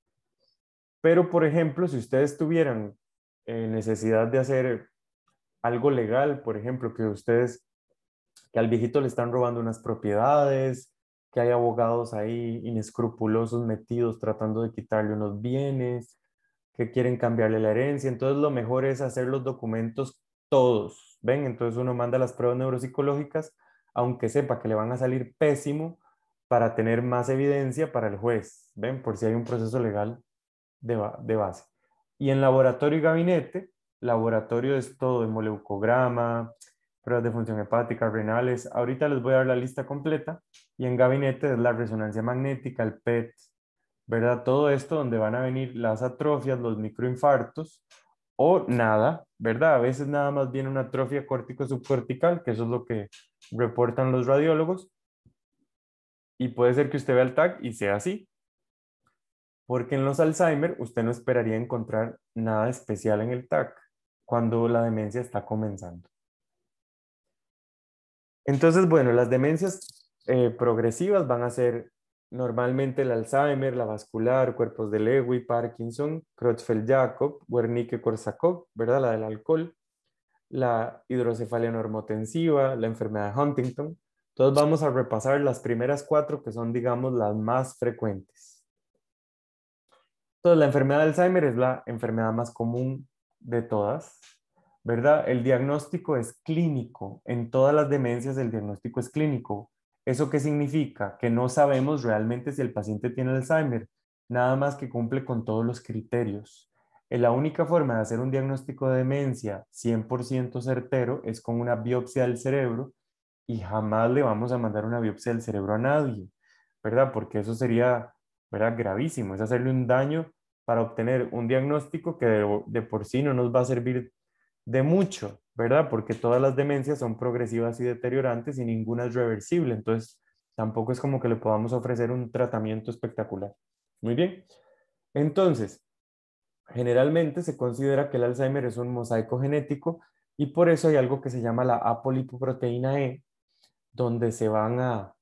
pero por ejemplo, si ustedes tuvieran eh, necesidad de hacer algo legal, por ejemplo, que ustedes, que al viejito le están robando unas propiedades, que hay abogados ahí inescrupulosos metidos tratando de quitarle unos bienes, que quieren cambiarle la herencia. Entonces lo mejor es hacer los documentos todos, ¿ven? Entonces uno manda las pruebas neuropsicológicas, aunque sepa que le van a salir pésimo, para tener más evidencia para el juez, ¿ven? Por si hay un proceso legal de base. Y en laboratorio y gabinete, laboratorio es todo, hemoleucograma, pruebas de función hepática, renales. Ahorita les voy a dar la lista completa. Y en gabinete es la resonancia magnética, el PET, ¿verdad? Todo esto donde van a venir las atrofias, los microinfartos o nada, ¿verdad? A veces nada más viene una atrofia córtico-subcortical, que eso es lo que reportan los radiólogos. Y puede ser que usted vea el TAC y sea así, porque en los Alzheimer usted no esperaría encontrar nada especial en el TAC cuando la demencia está comenzando. Entonces, bueno, las demencias eh, progresivas van a ser normalmente el Alzheimer, la vascular, cuerpos de Lewy, Parkinson, Creutzfeldt-Jakob, Wernicke-Korsakoff, ¿verdad? La del alcohol, la hidrocefalia normotensiva, la enfermedad de Huntington. Entonces vamos a repasar las primeras cuatro que son, digamos, las más frecuentes. Entonces, la enfermedad de Alzheimer es la enfermedad más común de todas, ¿verdad? El diagnóstico es clínico. En todas las demencias el diagnóstico es clínico. ¿Eso qué significa? Que no sabemos realmente si el paciente tiene Alzheimer, nada más que cumple con todos los criterios. Eh, la única forma de hacer un diagnóstico de demencia 100% certero es con una biopsia del cerebro y jamás le vamos a mandar una biopsia del cerebro a nadie, ¿verdad? Porque eso sería ¿verdad? Gravísimo, es hacerle un daño para obtener un diagnóstico que de, por sí no nos va a servir de mucho, ¿verdad? Porque todas las demencias son progresivas y deteriorantes y ninguna es reversible, entonces tampoco es como que le podamos ofrecer un tratamiento espectacular. Muy bien. Entonces, generalmente se considera que el Alzheimer es un mosaico genético y por eso hay algo que se llama la apolipoproteína E, donde se van a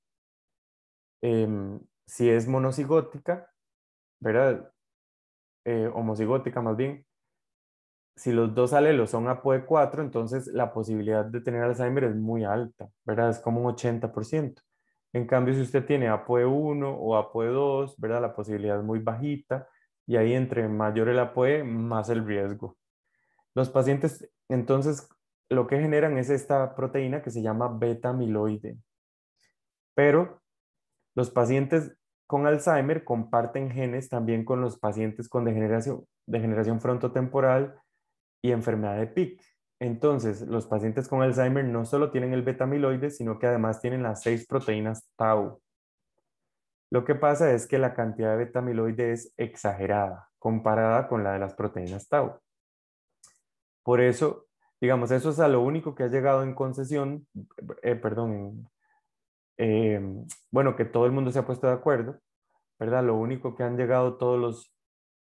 em, si es monocigótica, ¿verdad? Eh, homocigótica más bien, si los dos alelos son APOE4, entonces la posibilidad de tener Alzheimer es muy alta, ¿verdad? Es como un 80%. En cambio, si usted tiene APOE1 o APOE2, ¿verdad? La posibilidad es muy bajita y ahí entre mayor el APOE, más el riesgo. Los pacientes, entonces, lo que generan es esta proteína que se llama beta amiloide. Pero los pacientes con Alzheimer comparten genes también con los pacientes con degeneración, degeneración frontotemporal y enfermedad de PIC. Entonces, los pacientes con Alzheimer no solo tienen el beta amiloide, sino que además tienen las seis proteínas tau. Lo que pasa es que la cantidad de beta amiloide es exagerada comparada con la de las proteínas tau. Por eso, digamos, eso es a lo único que ha llegado en concesión, eh, perdón, en Em, bueno, que todo el mundo se ha puesto de acuerdo, ¿verdad? Lo único que han llegado todos los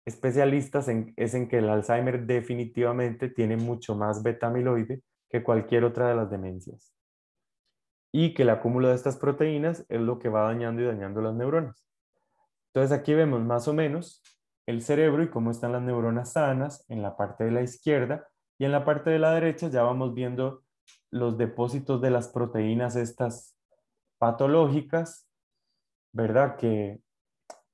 especialistas es en que el Alzheimer definitivamente tiene mucho más beta amiloide que cualquier otra de las demencias. Y que el acúmulo de estas proteínas es lo que va dañando y dañando las neuronas. Entonces aquí vemos más o menos el cerebro y cómo están las neuronas sanas en la parte de la izquierda y en la parte de la derecha ya vamos viendo los depósitos de las proteínas estas patológicas, ¿verdad? Que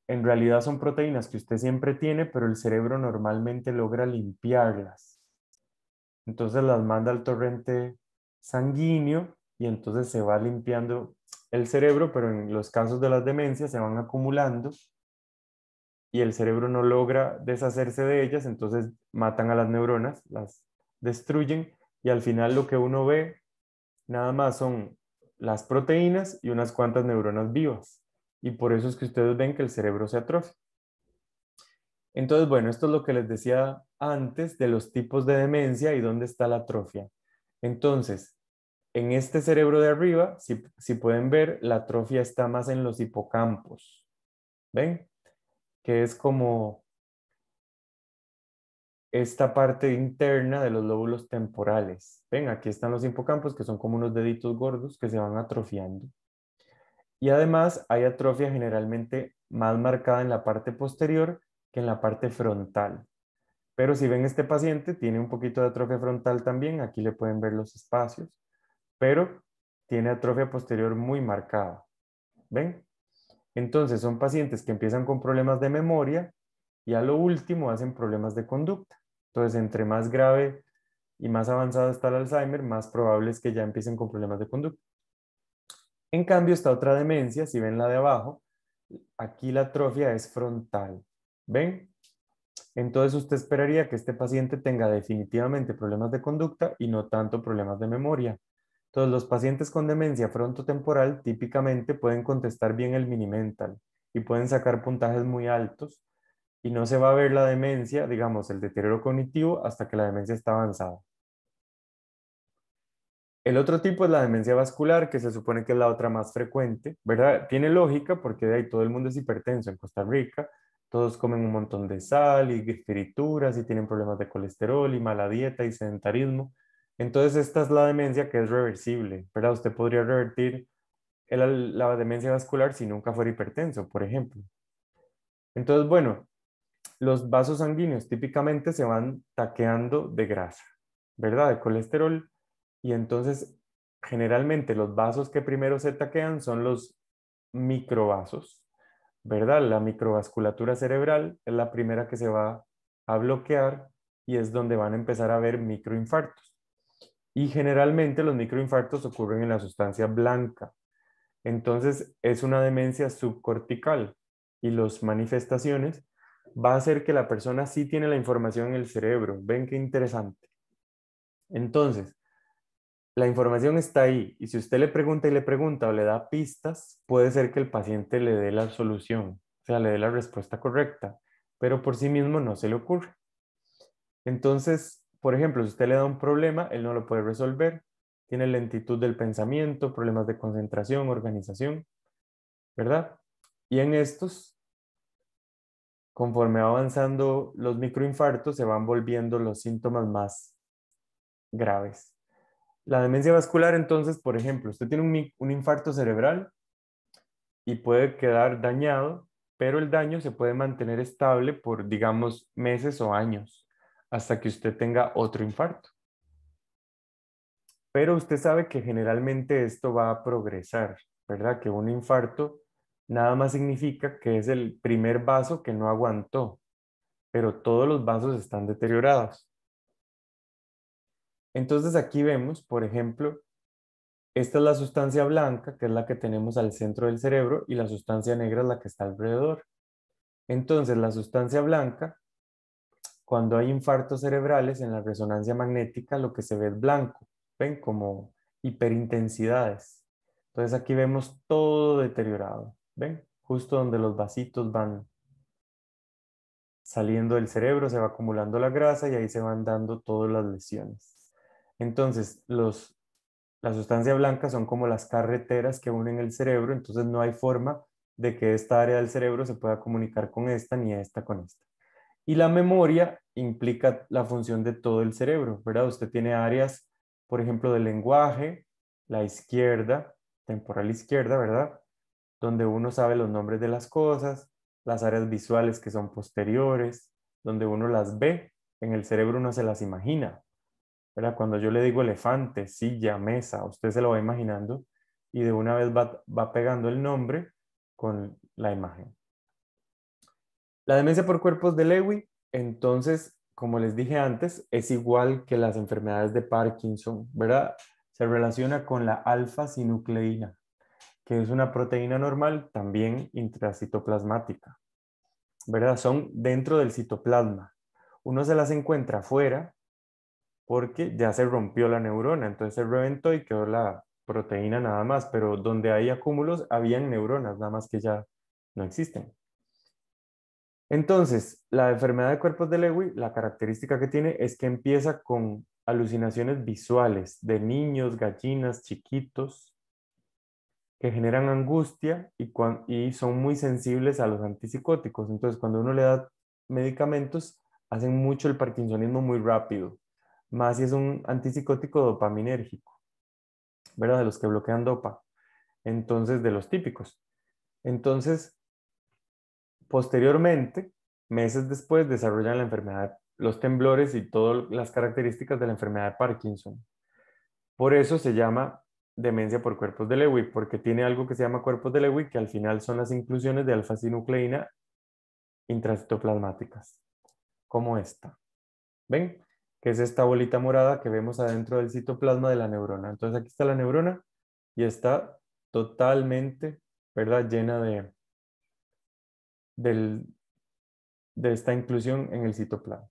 en realidad son proteínas que usted siempre tiene, pero el cerebro normalmente logra limpiarlas. Entonces las manda al torrente sanguíneo y entonces se va limpiando el cerebro, pero en los casos de las demencias se van acumulando y el cerebro no logra deshacerse de ellas, entonces matan a las neuronas, las destruyen y al final lo que uno ve nada más son las proteínas y unas cuantas neuronas vivas. Y por eso es que ustedes ven que el cerebro se atrofia. Entonces, bueno, esto es lo que les decía antes de los tipos de demencia y dónde está la atrofia. Entonces, en este cerebro de arriba, si, si pueden ver, la atrofia está más en los hipocampos. ¿Ven? Que es como esta parte interna de los lóbulos temporales. Ven, aquí están los hipocampos, que son como unos deditos gordos que se van atrofiando. Y además hay atrofia generalmente más marcada en la parte posterior que en la parte frontal. Pero si ven este paciente, tiene un poquito de atrofia frontal también, aquí le pueden ver los espacios, pero tiene atrofia posterior muy marcada. ¿Ven? Entonces son pacientes que empiezan con problemas de memoria y a lo último hacen problemas de conducta. Entonces, entre más grave y más avanzada está el Alzheimer, más probable es que ya empiecen con problemas de conducta. En cambio, está otra demencia, si ven la de abajo, aquí la atrofia es frontal. ¿Ven? Entonces usted esperaría que este paciente tenga definitivamente problemas de conducta y no tanto problemas de memoria. Entonces los pacientes con demencia frontotemporal típicamente pueden contestar bien el minimental y pueden sacar puntajes muy altos y no se va a ver la demencia, digamos, el deterioro cognitivo hasta que la demencia está avanzada. El otro tipo es la demencia vascular, que se supone que es la otra más frecuente, ¿verdad? Tiene lógica porque de ahí todo el mundo es hipertenso en Costa Rica, todos comen un montón de sal y frituras y tienen problemas de colesterol y mala dieta y sedentarismo. Entonces esta es la demencia que es reversible, ¿verdad? Usted podría revertir la demencia vascular si nunca fuera hipertenso, por ejemplo. Entonces, bueno, los vasos sanguíneos típicamente se van taqueando de grasa, ¿verdad? De colesterol. Y entonces, generalmente los vasos que primero se taquean son los microvasos, ¿verdad? La microvasculatura cerebral es la primera que se va a bloquear y es donde van a empezar a haber microinfartos. Y generalmente los microinfartos ocurren en la sustancia blanca. Entonces, es una demencia subcortical y las manifestaciones va a ser que la persona sí tiene la información en el cerebro. Ven qué interesante. Entonces, la información está ahí y si usted le pregunta y le pregunta o le da pistas, puede ser que el paciente le dé la solución, o sea, le dé la respuesta correcta, pero por sí mismo no se le ocurre. Entonces, por ejemplo, si usted le da un problema, él no lo puede resolver, tiene lentitud del pensamiento, problemas de concentración, organización, ¿verdad? Y en estos conforme va avanzando los microinfartos, se van volviendo los síntomas más graves. La demencia vascular, entonces, por ejemplo, usted tiene un, un infarto cerebral y puede quedar dañado, pero el daño se puede mantener estable por, digamos, meses o años, hasta que usted tenga otro infarto. Pero usted sabe que generalmente esto va a progresar, ¿verdad? Que un infarto nada más significa que es el primer vaso que no aguantó, pero todos los vasos están deteriorados. Entonces aquí vemos, por ejemplo, esta es la sustancia blanca, que es la que tenemos al centro del cerebro, y la sustancia negra es la que está alrededor. Entonces, la sustancia blanca, cuando hay infartos cerebrales en la resonancia magnética, lo que se ve es blanco, ven como hiperintensidades. Entonces aquí vemos todo deteriorado. ¿Ven? Justo donde los vasitos van saliendo del cerebro, se va acumulando la grasa y ahí se van dando todas las lesiones. Entonces, los, la sustancia blanca son como las carreteras que unen el cerebro, entonces no hay forma de que esta área del cerebro se pueda comunicar con esta ni esta con esta. Y la memoria implica la función de todo el cerebro, ¿verdad? Usted tiene áreas, por ejemplo, del lenguaje, la izquierda, temporal izquierda, ¿verdad? donde uno sabe los nombres de las cosas, las áreas visuales que son posteriores, donde uno las ve, en el cerebro uno se las imagina. ¿verdad? Cuando yo le digo elefante, silla, mesa, usted se lo va imaginando y de una vez va, pegando el nombre con la imagen. La demencia por cuerpos de Lewy, entonces, como les dije antes, es igual que las enfermedades de Parkinson, ¿verdad? Se relaciona con la alfa-sinucleína que es una proteína normal también intracitoplasmática. ¿Verdad? Son dentro del citoplasma. Uno se las encuentra afuera porque ya se rompió la neurona, entonces se reventó y quedó la proteína nada más, pero donde hay acúmulos habían neuronas, nada más que ya no existen. Entonces, la enfermedad de cuerpos de Lewy, la característica que tiene es que empieza con alucinaciones visuales de niños, gallinas, chiquitos, que generan angustia y, son muy sensibles a los antipsicóticos. Entonces, cuando uno le da medicamentos, hacen mucho el parkinsonismo muy rápido, más si es un antipsicótico dopaminérgico, ¿verdad? De los que bloquean dopa, entonces de los típicos. Entonces, posteriormente, meses después, desarrollan la enfermedad, los temblores y todas las características de la enfermedad de Parkinson. Por eso se llama demencia por cuerpos de Lewy, porque tiene algo que se llama cuerpos de Lewy, que al final son las inclusiones de alfa-sinucleína intracitoplasmáticas, como esta. ¿Ven? Que es esta bolita morada que vemos adentro del citoplasma de la neurona. Entonces aquí está la neurona y está totalmente, ¿verdad? Llena de, de esta inclusión en el citoplasma.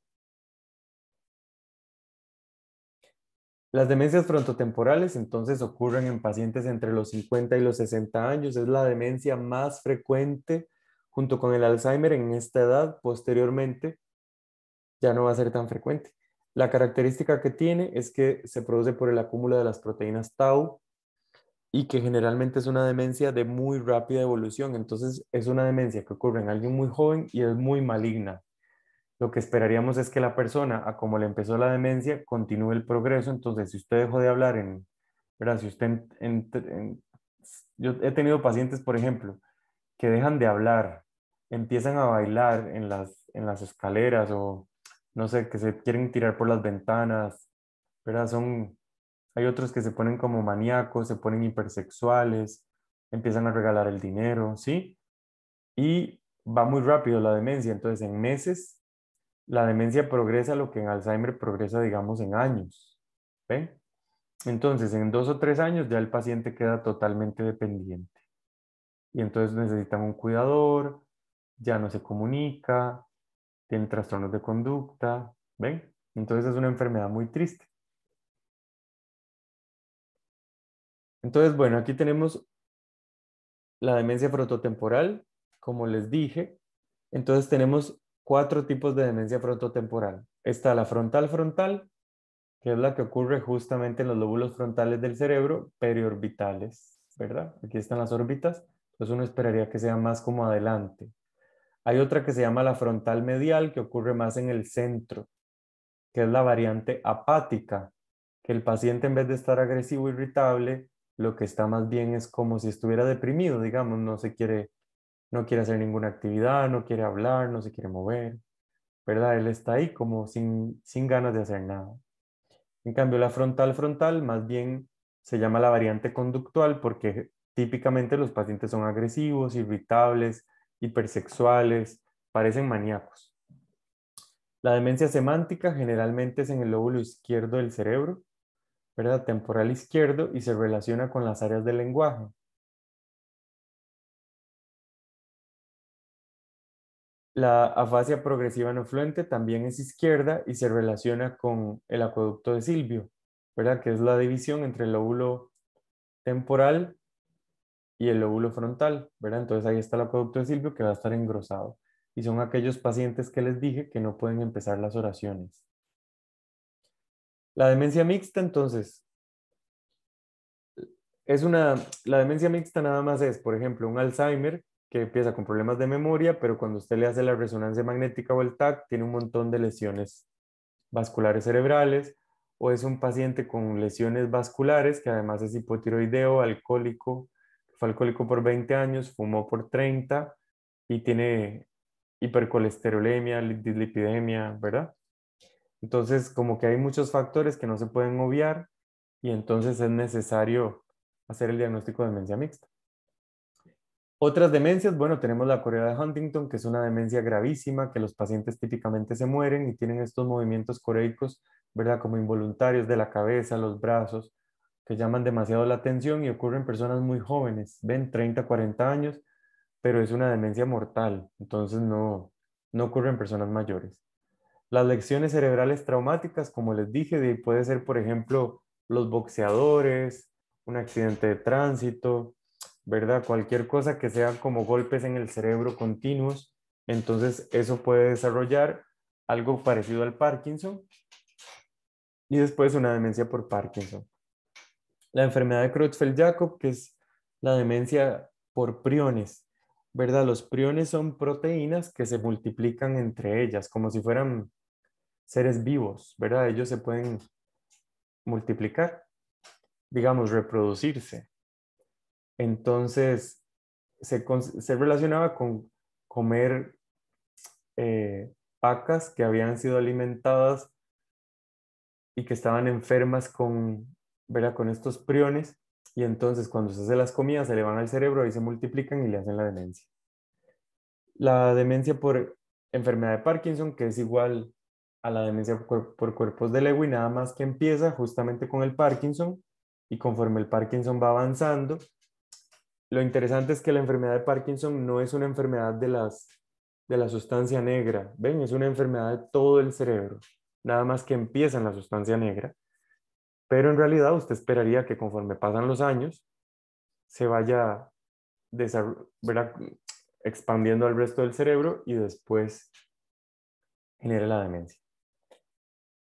Las demencias frontotemporales entonces ocurren en pacientes entre los 50 y los 60 años. Es la demencia más frecuente junto con el Alzheimer en esta edad. Posteriormente ya no va a ser tan frecuente. La característica que tiene es que se produce por el acúmulo de las proteínas tau y que generalmente es una demencia de muy rápida evolución. Entonces es una demencia que ocurre en alguien muy joven y es muy maligna lo que esperaríamos es que la persona, a como le empezó la demencia, continúe el progreso. Entonces, si usted dejó de hablar en, ¿verdad? Si usted, yo he tenido pacientes, por ejemplo, que dejan de hablar, empiezan a bailar en las, en las escaleras o, no sé, que se quieren tirar por las ventanas, ¿verdad? Son, hay otros que se ponen como maníacos, se ponen hipersexuales, empiezan a regalar el dinero, ¿sí? Y va muy rápido la demencia, entonces en meses la demencia progresa lo que en Alzheimer progresa, digamos, en años. ¿Ven? Entonces, en dos o tres años ya el paciente queda totalmente dependiente. Y entonces necesitan un cuidador, ya no se comunica, tiene trastornos de conducta. ¿Ven? Entonces es una enfermedad muy triste. Entonces, bueno, aquí tenemos la demencia frontotemporal, como les dije. Entonces tenemos cuatro tipos de demencia frontotemporal. Está la frontal frontal, que es la que ocurre justamente en los lóbulos frontales del cerebro, periorbitales, ¿verdad? Aquí están las órbitas, entonces pues uno esperaría que sea más como adelante. Hay otra que se llama la frontal medial, que ocurre más en el centro, que es la variante apática, que el paciente en vez de estar agresivo, irritable, lo que está más bien es como si estuviera deprimido, digamos, no se quiere no quiere hacer ninguna actividad, no quiere hablar, no se quiere mover, ¿verdad? Él está ahí como sin, ganas de hacer nada. En cambio, la frontal frontal más bien se llama la variante conductual porque típicamente los pacientes son agresivos, irritables, hipersexuales, parecen maníacos. La demencia semántica generalmente es en el lóbulo izquierdo del cerebro, ¿verdad? Temporal izquierdo y se relaciona con las áreas del lenguaje, La afasia progresiva no fluente también es izquierda y se relaciona con el acueducto de Silvio, ¿verdad? Que es la división entre el lóbulo temporal y el lóbulo frontal, ¿verdad? Entonces ahí está el acueducto de Silvio que va a estar engrosado. Y son aquellos pacientes que les dije que no pueden empezar las oraciones. La demencia mixta, entonces, es una, la demencia mixta nada más es, por ejemplo, un Alzheimer que empieza con problemas de memoria, pero cuando usted le hace la resonancia magnética o el TAC, tiene un montón de lesiones vasculares cerebrales, o es un paciente con lesiones vasculares, que además es hipotiroideo, alcohólico, fue alcohólico por 20 años, fumó por 30 y tiene hipercolesterolemia, dislipidemia, ¿verdad? Entonces, como que hay muchos factores que no se pueden obviar y entonces es necesario hacer el diagnóstico de demencia mixta. Otras demencias, bueno, tenemos la correa de Huntington, que es una demencia gravísima, que los pacientes típicamente se mueren y tienen estos movimientos coreicos, ¿verdad? Como involuntarios de la cabeza, los brazos, que llaman demasiado la atención y ocurren personas muy jóvenes, ven 30, 40 años, pero es una demencia mortal, entonces no, no ocurre personas mayores. Las lecciones cerebrales traumáticas, como les dije, puede ser, por ejemplo, los boxeadores, un accidente de tránsito, ¿verdad? Cualquier cosa que sea como golpes en el cerebro continuos, entonces eso puede desarrollar algo parecido al Parkinson y después una demencia por Parkinson. La enfermedad de Creutzfeldt-Jakob, que es la demencia por priones, ¿verdad? Los priones son proteínas que se multiplican entre ellas, como si fueran seres vivos, ¿verdad? Ellos se pueden multiplicar, digamos, reproducirse. Entonces, se, relacionaba con comer eh, vacas que habían sido alimentadas y que estaban enfermas con, con estos priones. Y entonces cuando se hace las comidas se le van al cerebro y se multiplican y le hacen la demencia. La demencia por enfermedad de Parkinson, que es igual a la demencia por, por cuerpos de Lewy, nada más que empieza justamente con el Parkinson y conforme el Parkinson va avanzando, lo interesante es que la enfermedad de Parkinson no es una enfermedad de, las, de la sustancia negra, ¿ven? Es una enfermedad de todo el cerebro, nada más que empieza en la sustancia negra, pero en realidad usted esperaría que conforme pasan los años se vaya expandiendo al resto del cerebro y después genere la demencia.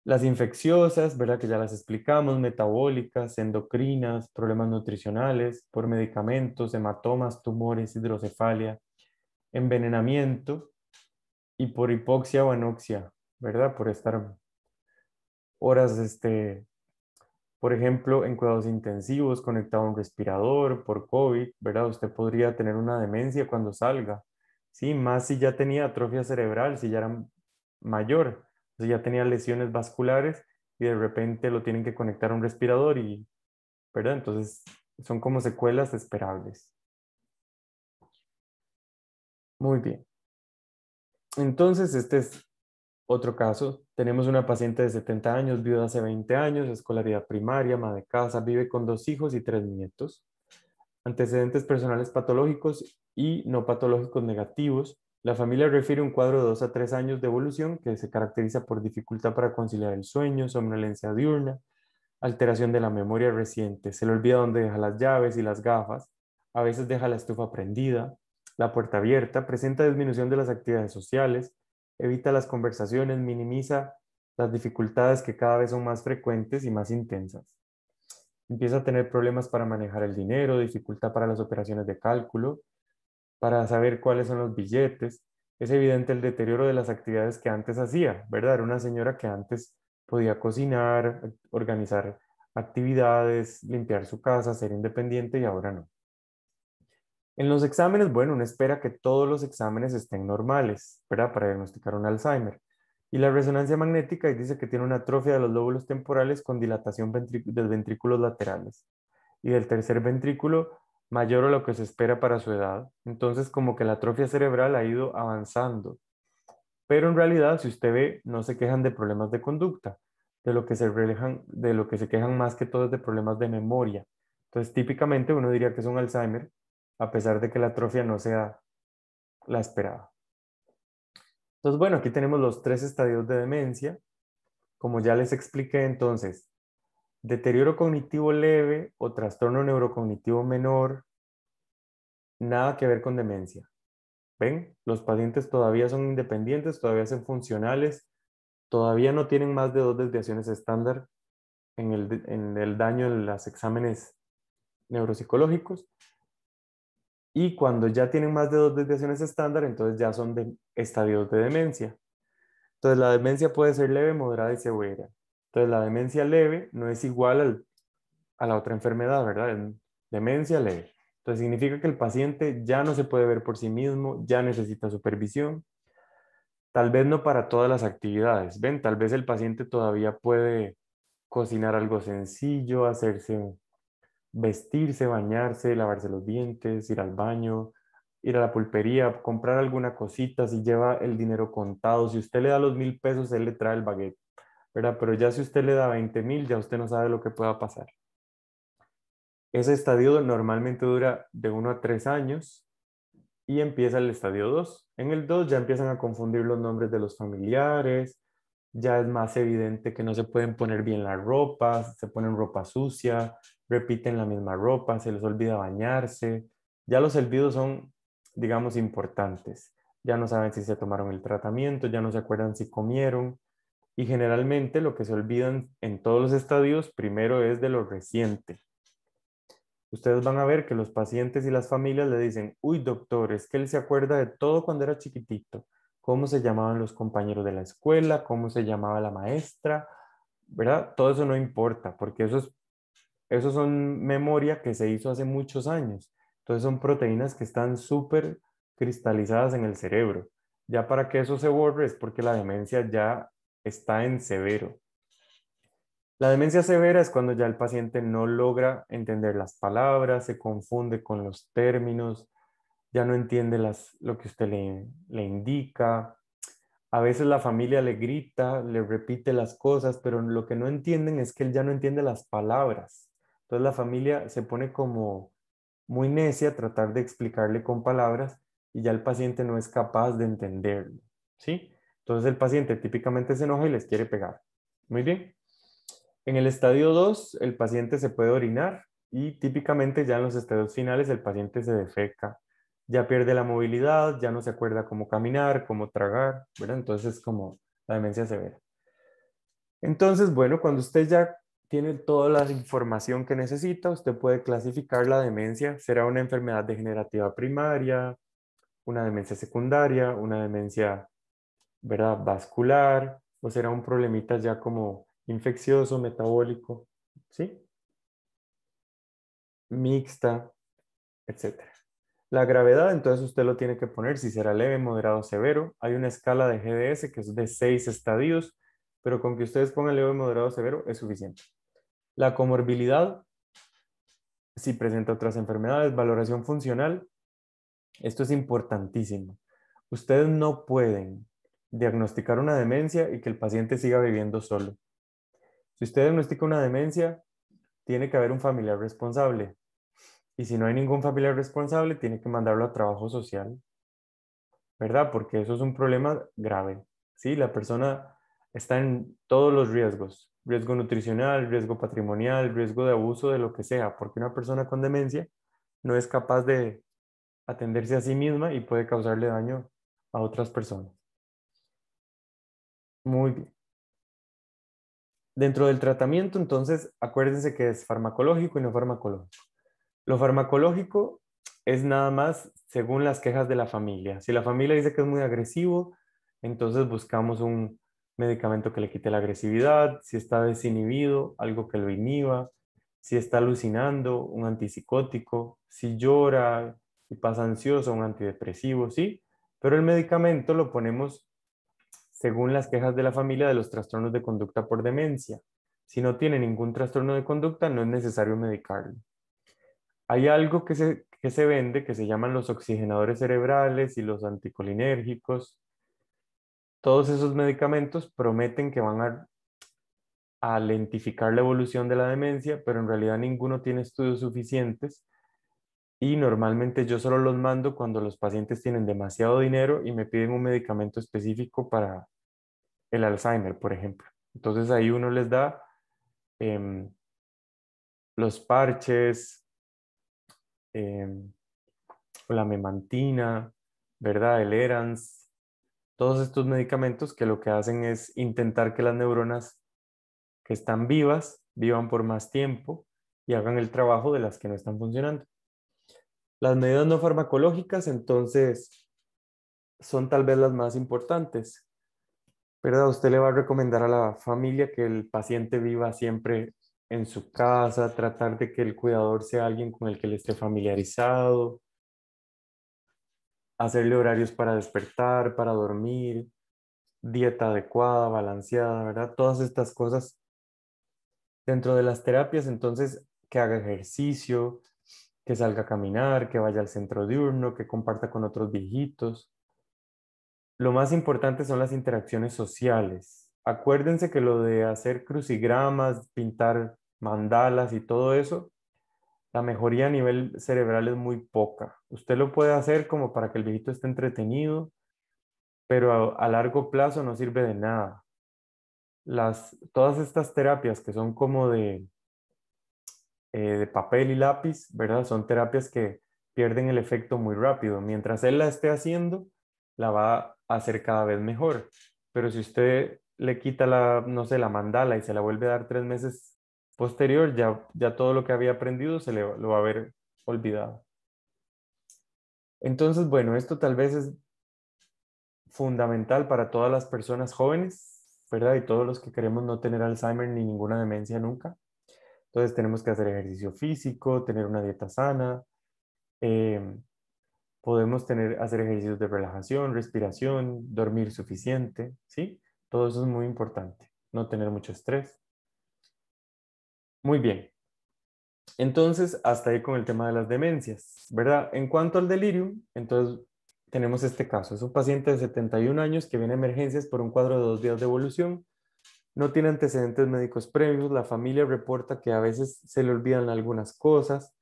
Las infecciosas, ¿verdad? Que ya las explicamos, metabólicas, endocrinas, problemas nutricionales por medicamentos, hematomas, tumores, hidrocefalia, envenenamiento y por hipoxia o anoxia, ¿verdad? Por estar horas, este, por ejemplo, en cuidados intensivos, conectado a un respirador, por COVID, ¿verdad? Usted podría tener una demencia cuando salga, ¿sí? Más si ya tenía atrofia cerebral, si ya era mayor ya tenía lesiones vasculares y de repente lo tienen que conectar a un respirador y, ¿verdad? Entonces son como secuelas esperables. Muy bien. Entonces, este es otro caso. Tenemos una paciente de 70 años, viuda hace 20 años, escolaridad primaria, madre de casa, vive con dos hijos y tres nietos. Antecedentes personales patológicos y no patológicos negativos. La familia refiere un cuadro de 2 a tres años de evolución que se caracteriza por dificultad para conciliar el sueño, somnolencia diurna, alteración de la memoria reciente, se le olvida dónde deja las llaves y las gafas, a veces deja la estufa prendida, la puerta abierta, presenta disminución de las actividades sociales, evita las conversaciones, minimiza las dificultades que cada vez son más frecuentes y más intensas. Empieza a tener problemas para manejar el dinero, dificultad para las operaciones de cálculo, para saber cuáles son los billetes. Es evidente el deterioro de las actividades que antes hacía, ¿verdad? Era una señora que antes podía cocinar, organizar actividades, limpiar su casa, ser independiente y ahora no. En los exámenes, bueno, uno espera que todos los exámenes estén normales, ¿verdad? Para diagnosticar un Alzheimer. Y la resonancia magnética dice que tiene una atrofia de los lóbulos temporales con dilatación del ventrículos laterales y del tercer ventrículo mayor a lo que se espera para su edad. Entonces, como que la atrofia cerebral ha ido avanzando. Pero en realidad, si usted ve, no se quejan de problemas de conducta. De lo que se, de lo que se quejan más que todo de problemas de memoria. Entonces, típicamente uno diría que es un Alzheimer, a pesar de que la atrofia no sea la esperada. Entonces, bueno, aquí tenemos los tres estadios de demencia. Como ya les expliqué, entonces, deterioro cognitivo leve o trastorno neurocognitivo menor, nada que ver con demencia. ¿Ven? Los pacientes todavía son independientes, todavía son funcionales, todavía no tienen más de dos desviaciones estándar en el, daño en los exámenes neuropsicológicos. Y cuando ya tienen más de dos desviaciones estándar, entonces ya son de estadios de demencia. Entonces la demencia puede ser leve, moderada y severa. Entonces, la demencia leve no es igual a la otra enfermedad, ¿verdad? Demencia leve. Entonces, significa que el paciente ya no se puede ver por sí mismo, ya necesita supervisión. Tal vez no para todas las actividades, ¿ven? Tal vez el paciente todavía puede cocinar algo sencillo, hacerse, vestirse, bañarse, lavarse los dientes, ir al baño, ir a la pulpería, comprar alguna cosita, si lleva el dinero contado, si usted le da los mil pesos, él le trae el baguette. Pero ya si usted le da 20 mil, ya usted no sabe lo que pueda pasar. Ese estadio normalmente dura de 1 a 3 años y empieza el estadio 2. En el 2 ya empiezan a confundir los nombres de los familiares, ya es más evidente que no se pueden poner bien la ropa, se ponen ropa sucia, repiten la misma ropa, se les olvida bañarse. Ya los olvidos son, digamos, importantes. Ya no saben si se tomaron el tratamiento, ya no se acuerdan si comieron. Y generalmente lo que se olvida en, todos los estadios primero es de lo reciente. Ustedes van a ver que los pacientes y las familias le dicen, uy doctor, es que él se acuerda de todo cuando era chiquitito, cómo se llamaban los compañeros de la escuela, cómo se llamaba la maestra, ¿verdad? Todo eso no importa, porque eso es, son memoria que se hizo hace muchos años. Entonces son proteínas que están súper cristalizadas en el cerebro. Ya para que eso se borre es porque la demencia ya está en severo. La demencia severa es cuando ya el paciente no logra entender las palabras, se confunde con los términos, ya no entiende las, lo que usted le, le indica. A veces la familia le grita, le repite las cosas, pero lo que no entienden es que él ya no entiende las palabras. Entonces la familia se pone como muy necia a tratar de explicarle con palabras y ya el paciente no es capaz de entenderlo, ¿sí? Entonces el paciente típicamente se enoja y les quiere pegar. Muy bien. En el estadio 2, el paciente se puede orinar y típicamente ya en los estadios finales el paciente se defeca. Ya pierde la movilidad, ya no se acuerda cómo caminar, cómo tragar, Entonces es como la demencia severa. Entonces, bueno, cuando usted ya tiene toda la información que necesita, usted puede clasificar la demencia. Será una enfermedad degenerativa primaria, una demencia secundaria, una demencia ¿verdad? Vascular o será un problemita ya como infeccioso, metabólico, ¿sí? Mixta, etc. La gravedad, entonces usted lo tiene que poner si será leve, moderado, severo. Hay una escala de GDS que es de seis estadios, pero con que ustedes pongan leve, moderado, severo es suficiente. La comorbilidad, si presenta otras enfermedades, valoración funcional, esto es importantísimo. Ustedes no pueden diagnosticar una demencia y que el paciente siga viviendo solo. Si usted diagnostica una demencia, tiene que haber un familiar responsable. Y si no hay ningún familiar responsable, tiene que mandarlo a trabajo social. ¿Verdad? Porque eso es un problema grave. ¿sí? La persona está en todos los riesgos. Riesgo nutricional, riesgo patrimonial, riesgo de abuso de lo que sea. Porque una persona con demencia no es capaz de atenderse a sí misma y puede causarle daño a otras personas. Muy bien. Dentro del tratamiento, entonces, acuérdense que es farmacológico y no farmacológico. Lo farmacológico es nada más según las quejas de la familia. Si la familia dice que es muy agresivo, entonces buscamos un medicamento que le quite la agresividad, si está desinhibido, algo que lo inhiba, si está alucinando, un antipsicótico, si llora y pasa ansioso, un antidepresivo, sí, pero el medicamento lo ponemos según las quejas de la familia de los trastornos de conducta por demencia. Si no tiene ningún trastorno de conducta, no es necesario medicarlo. Hay algo que se, se vende que se llaman los oxigenadores cerebrales y los anticolinérgicos. Todos esos medicamentos prometen que van a, a lentificar la evolución de la demencia, pero en realidad ninguno tiene estudios suficientes y normalmente yo solo los mando cuando los pacientes tienen demasiado dinero y me piden un medicamento específico para, el Alzheimer, por ejemplo. Entonces ahí uno les da em, los parches em, la memantina, ¿verdad? El Erans, todos estos medicamentos que lo que hacen es intentar que las neuronas que están vivas vivan por más tiempo y hagan el trabajo de las que no están funcionando. Las medidas no farmacológicas, entonces, son tal vez las más importantes, ¿verdad? Usted le va a recomendar a la familia que el paciente viva siempre en su casa, tratar de que el cuidador sea alguien con el que le esté familiarizado, hacerle horarios para despertar, para dormir, dieta adecuada, balanceada, ¿verdad? Todas estas cosas dentro de las terapias, entonces que haga ejercicio, que salga a caminar, que vaya al centro diurno, que comparta con otros viejitos, lo más importante son las interacciones sociales. Acuérdense que lo de hacer crucigramas, pintar mandalas y todo eso, la mejoría a nivel cerebral es muy poca. Usted lo puede hacer como para que el viejito esté entretenido, pero a, largo plazo no sirve de nada. Las, todas estas terapias que son como de, eh, de papel y lápiz, ¿verdad? Son terapias que pierden el efecto muy rápido. Mientras él la esté haciendo, la va a hacer cada vez mejor. Pero si usted le quita la, no sé, la mandala y se la vuelve a dar tres meses posterior, ya, ya todo lo que había aprendido se lo va a haber olvidado. Entonces, bueno, esto tal vez es fundamental para todas las personas jóvenes, ¿verdad? Y todos los que queremos no tener Alzheimer ni ninguna demencia nunca. Entonces tenemos que hacer ejercicio físico, tener una dieta sana, eh, podemos tener, hacer ejercicios de relajación, respiración, dormir suficiente, ¿sí? Todo eso es muy importante, no tener mucho estrés. Muy bien. Entonces, hasta ahí con el tema de las demencias, ¿verdad? En cuanto al delirio, entonces tenemos este caso. Es un paciente de 71 años que viene a emergencias por un cuadro de dos días de evolución. No tiene antecedentes médicos previos. La familia reporta que a veces se le olvidan algunas cosas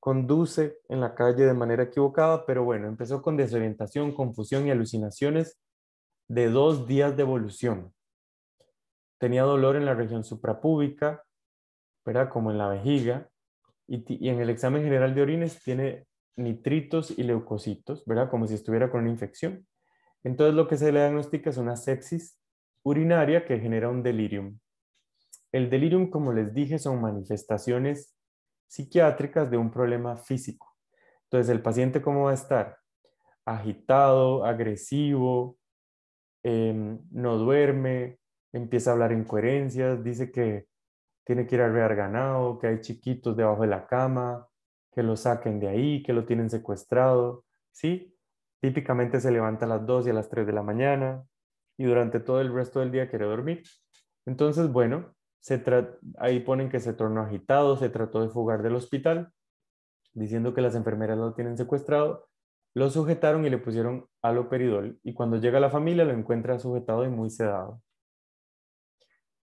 conduce en la calle de manera equivocada, pero bueno, empezó con desorientación, confusión y alucinaciones de dos días de evolución. Tenía dolor en la región suprapúbica, ¿verdad? como en la vejiga, y, en el examen general de orines tiene nitritos y leucocitos, ¿verdad? como si estuviera con una infección. Entonces lo que se le diagnostica es una sepsis urinaria que genera un delirium. El delirium, como les dije, son manifestaciones psiquiátricas de un problema físico. Entonces, el paciente cómo va a estar? Agitado, agresivo, em, no duerme, empieza a hablar incoherencias, dice que tiene que ir a arrear ganado, que hay chiquitos debajo de la cama, que lo saquen de ahí, que lo tienen secuestrado, ¿sí? Típicamente se levanta a las 2 y a las 3 de la mañana y durante todo el resto del día quiere dormir. Entonces, bueno, ahí ponen que se tornó agitado, se trató de fugar del hospital, diciendo que las enfermeras lo tienen secuestrado. Lo sujetaron y le pusieron aloperidol y cuando llega la familia lo encuentra sujetado y muy sedado.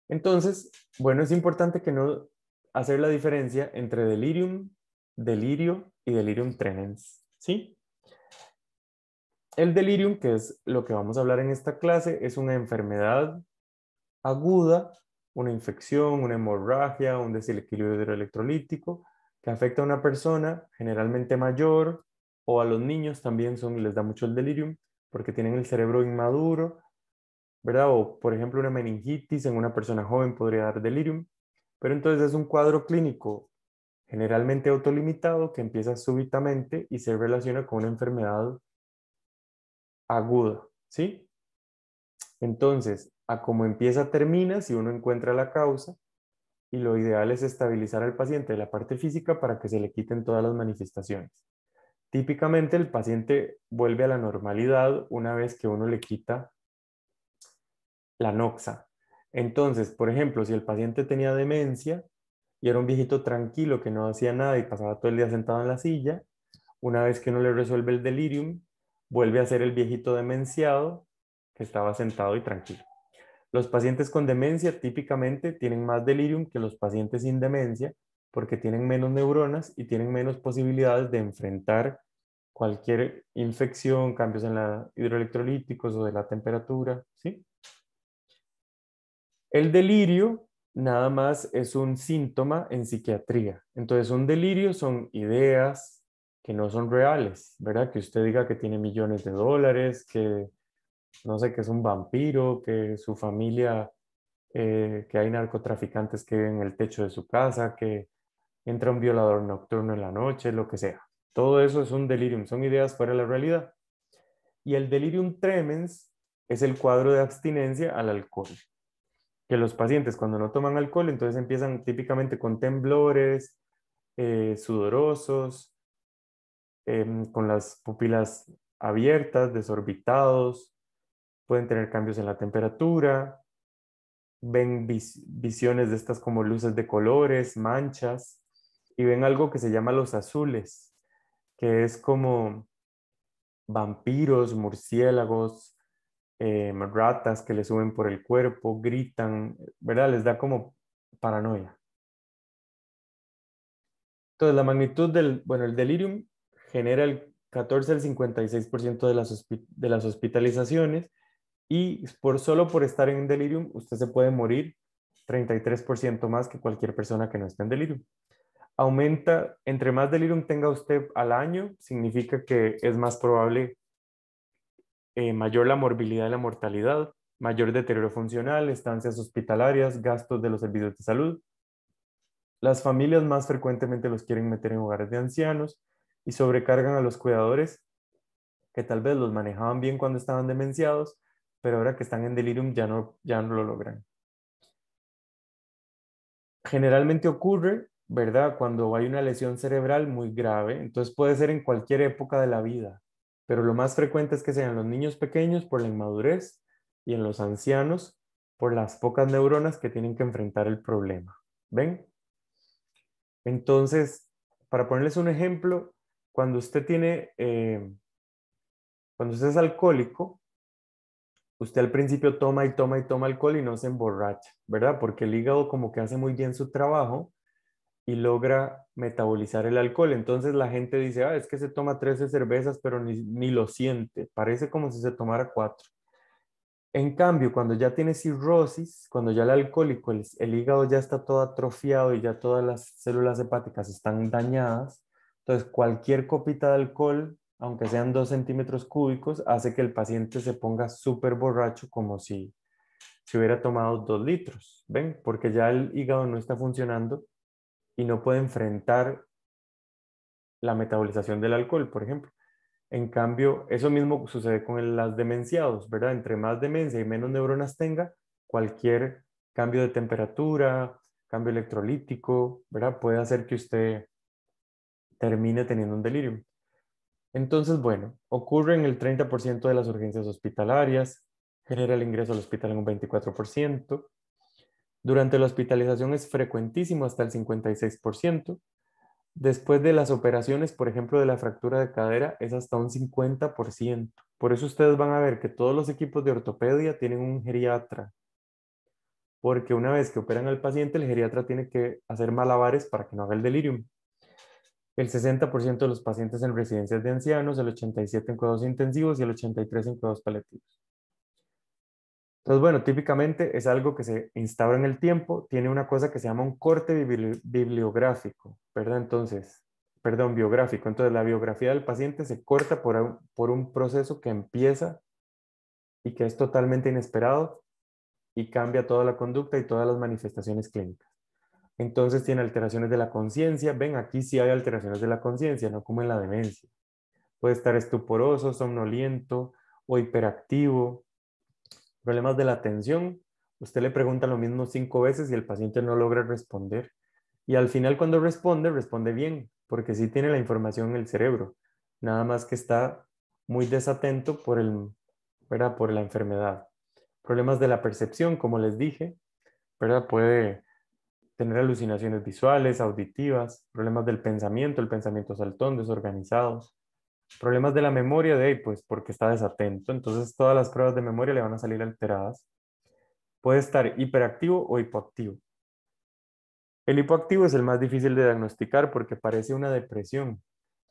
Entonces, bueno, es importante que no hacer la diferencia entre delirium, delirio y delirium tremens, ¿sí? El delirium, que es lo que vamos a hablar en esta clase, es una enfermedad aguda una infección, una hemorragia, un desequilibrio hidroelectrolítico que afecta a una persona generalmente mayor o a los niños también son, les da mucho el delirium porque tienen el cerebro inmaduro, ¿verdad? O por ejemplo una meningitis en una persona joven podría dar delirium, pero entonces es un cuadro clínico generalmente autolimitado que empieza súbitamente y se relaciona con una enfermedad aguda, ¿sí? Entonces, como empieza termina si uno encuentra la causa y lo ideal es estabilizar al paciente de la parte física para que se le quiten todas las manifestaciones. Típicamente el paciente vuelve a la normalidad una vez que uno le quita la noxa. Entonces, por ejemplo, si el paciente tenía demencia y era un viejito tranquilo que no hacía nada y pasaba todo el día sentado en la silla, una vez que uno le resuelve el delirium, vuelve a ser el viejito demenciado que estaba sentado y tranquilo. Los pacientes con demencia típicamente tienen más delirium que los pacientes sin demencia porque tienen menos neuronas y tienen menos posibilidades de enfrentar cualquier infección, cambios en la hidroelectrolíticos o de la temperatura, ¿sí? El delirio nada más es un síntoma en psiquiatría. Entonces, un delirio son ideas que no son reales, ¿verdad? Que usted diga que tiene millones de dólares, que no sé, que es un vampiro, que su familia, eh, que hay narcotraficantes que viven en el techo de su casa, que entra un violador nocturno en la noche, lo que sea. Todo eso es un delirium, son ideas fuera de la realidad. Y el delirium tremens es el cuadro de abstinencia al alcohol. Que los pacientes cuando no toman alcohol, entonces empiezan típicamente con temblores, eh, sudorosos, em, con las pupilas abiertas, desorbitados, pueden tener cambios en la temperatura, ven visiones de estas como luces de colores, manchas, y ven algo que se llama los azules, que es como vampiros, murciélagos, em, ratas que le suben por el cuerpo, gritan, ¿verdad? Les da como paranoia. Entonces, la magnitud del, bueno, el delirium genera el 14 al 56% de las, de las hospitalizaciones y por, solo por estar en delirium, usted se puede morir 33% más que cualquier persona que no esté en delirium. Aumenta, entre más delirium tenga usted al año, significa que es más probable eh, mayor la morbilidad y la mortalidad, mayor deterioro funcional, estancias hospitalarias, gastos de los servicios de salud. Las familias más frecuentemente los quieren meter en hogares de ancianos y sobrecargan a los cuidadores que tal vez los manejaban bien cuando estaban demenciados, pero ahora que están en delirium ya no, ya no lo logran. Generalmente ocurre, ¿verdad?, cuando hay una lesión cerebral muy grave, entonces puede ser en cualquier época de la vida, pero lo más frecuente es que sean los niños pequeños por la inmadurez y en los ancianos por las pocas neuronas que tienen que enfrentar el problema. ¿Ven? Entonces, para ponerles un ejemplo, cuando usted tiene, eh, cuando usted es alcohólico, usted al principio toma y toma y toma alcohol y no se emborracha, ¿verdad? Porque el hígado como que hace muy bien su trabajo y logra metabolizar el alcohol. Entonces la gente dice, ah, es que se toma 13 cervezas, pero ni, lo siente, parece como si se tomara 4. En cambio, cuando ya tiene cirrosis, cuando ya el alcohólico, el, el, hígado ya está todo atrofiado y ya todas las células hepáticas están dañadas, entonces cualquier copita de alcohol aunque sean dos centímetros cúbicos, hace que el paciente se ponga súper borracho como si se hubiera tomado dos litros, ¿ven? Porque ya el hígado no está funcionando y no puede enfrentar la metabolización del alcohol, por ejemplo. En cambio, eso mismo sucede con las demenciados, ¿verdad? Entre más demencia y menos neuronas tenga, cualquier cambio de temperatura, cambio electrolítico, ¿verdad? Puede hacer que usted termine teniendo un delirio. Entonces, bueno, ocurre en el 30% de las urgencias hospitalarias, genera el ingreso al hospital en un 24%. Durante la hospitalización es frecuentísimo hasta el 56%. Después de las operaciones, por ejemplo, de la fractura de cadera, es hasta un 50%. Por eso ustedes van a ver que todos los equipos de ortopedia tienen un geriatra. Porque una vez que operan al paciente, el geriatra tiene que hacer malabares para que no haga el delirium el 60% de los pacientes en residencias de ancianos, el 87% en cuidados intensivos y el 83% en cuidados paliativos. Entonces, bueno, típicamente es algo que se instaura en el tiempo, tiene una cosa que se llama un corte bibliográfico, ¿verdad? Entonces, perdón, biográfico. Entonces, la biografía del paciente se corta por por un proceso que empieza y que es totalmente inesperado y cambia toda la conducta y todas las manifestaciones clínicas entonces tiene alteraciones de la conciencia. Ven, aquí sí hay alteraciones de la conciencia, no como en la demencia. Puede estar estuporoso, somnoliento o hiperactivo. Problemas de la atención. Usted le pregunta lo mismo cinco veces y el paciente no logra responder. Y al final cuando responde, responde bien, porque sí tiene la información en el cerebro. Nada más que está muy desatento por, el, por la enfermedad. Problemas de la percepción, como les dije, ¿verdad? puede tener alucinaciones visuales, auditivas, problemas del pensamiento, el pensamiento saltón, desorganizados, problemas de la memoria de, pues, porque está desatento, entonces todas las pruebas de memoria le van a salir alteradas. Puede estar hiperactivo o hipoactivo. El hipoactivo es el más difícil de diagnosticar porque parece una depresión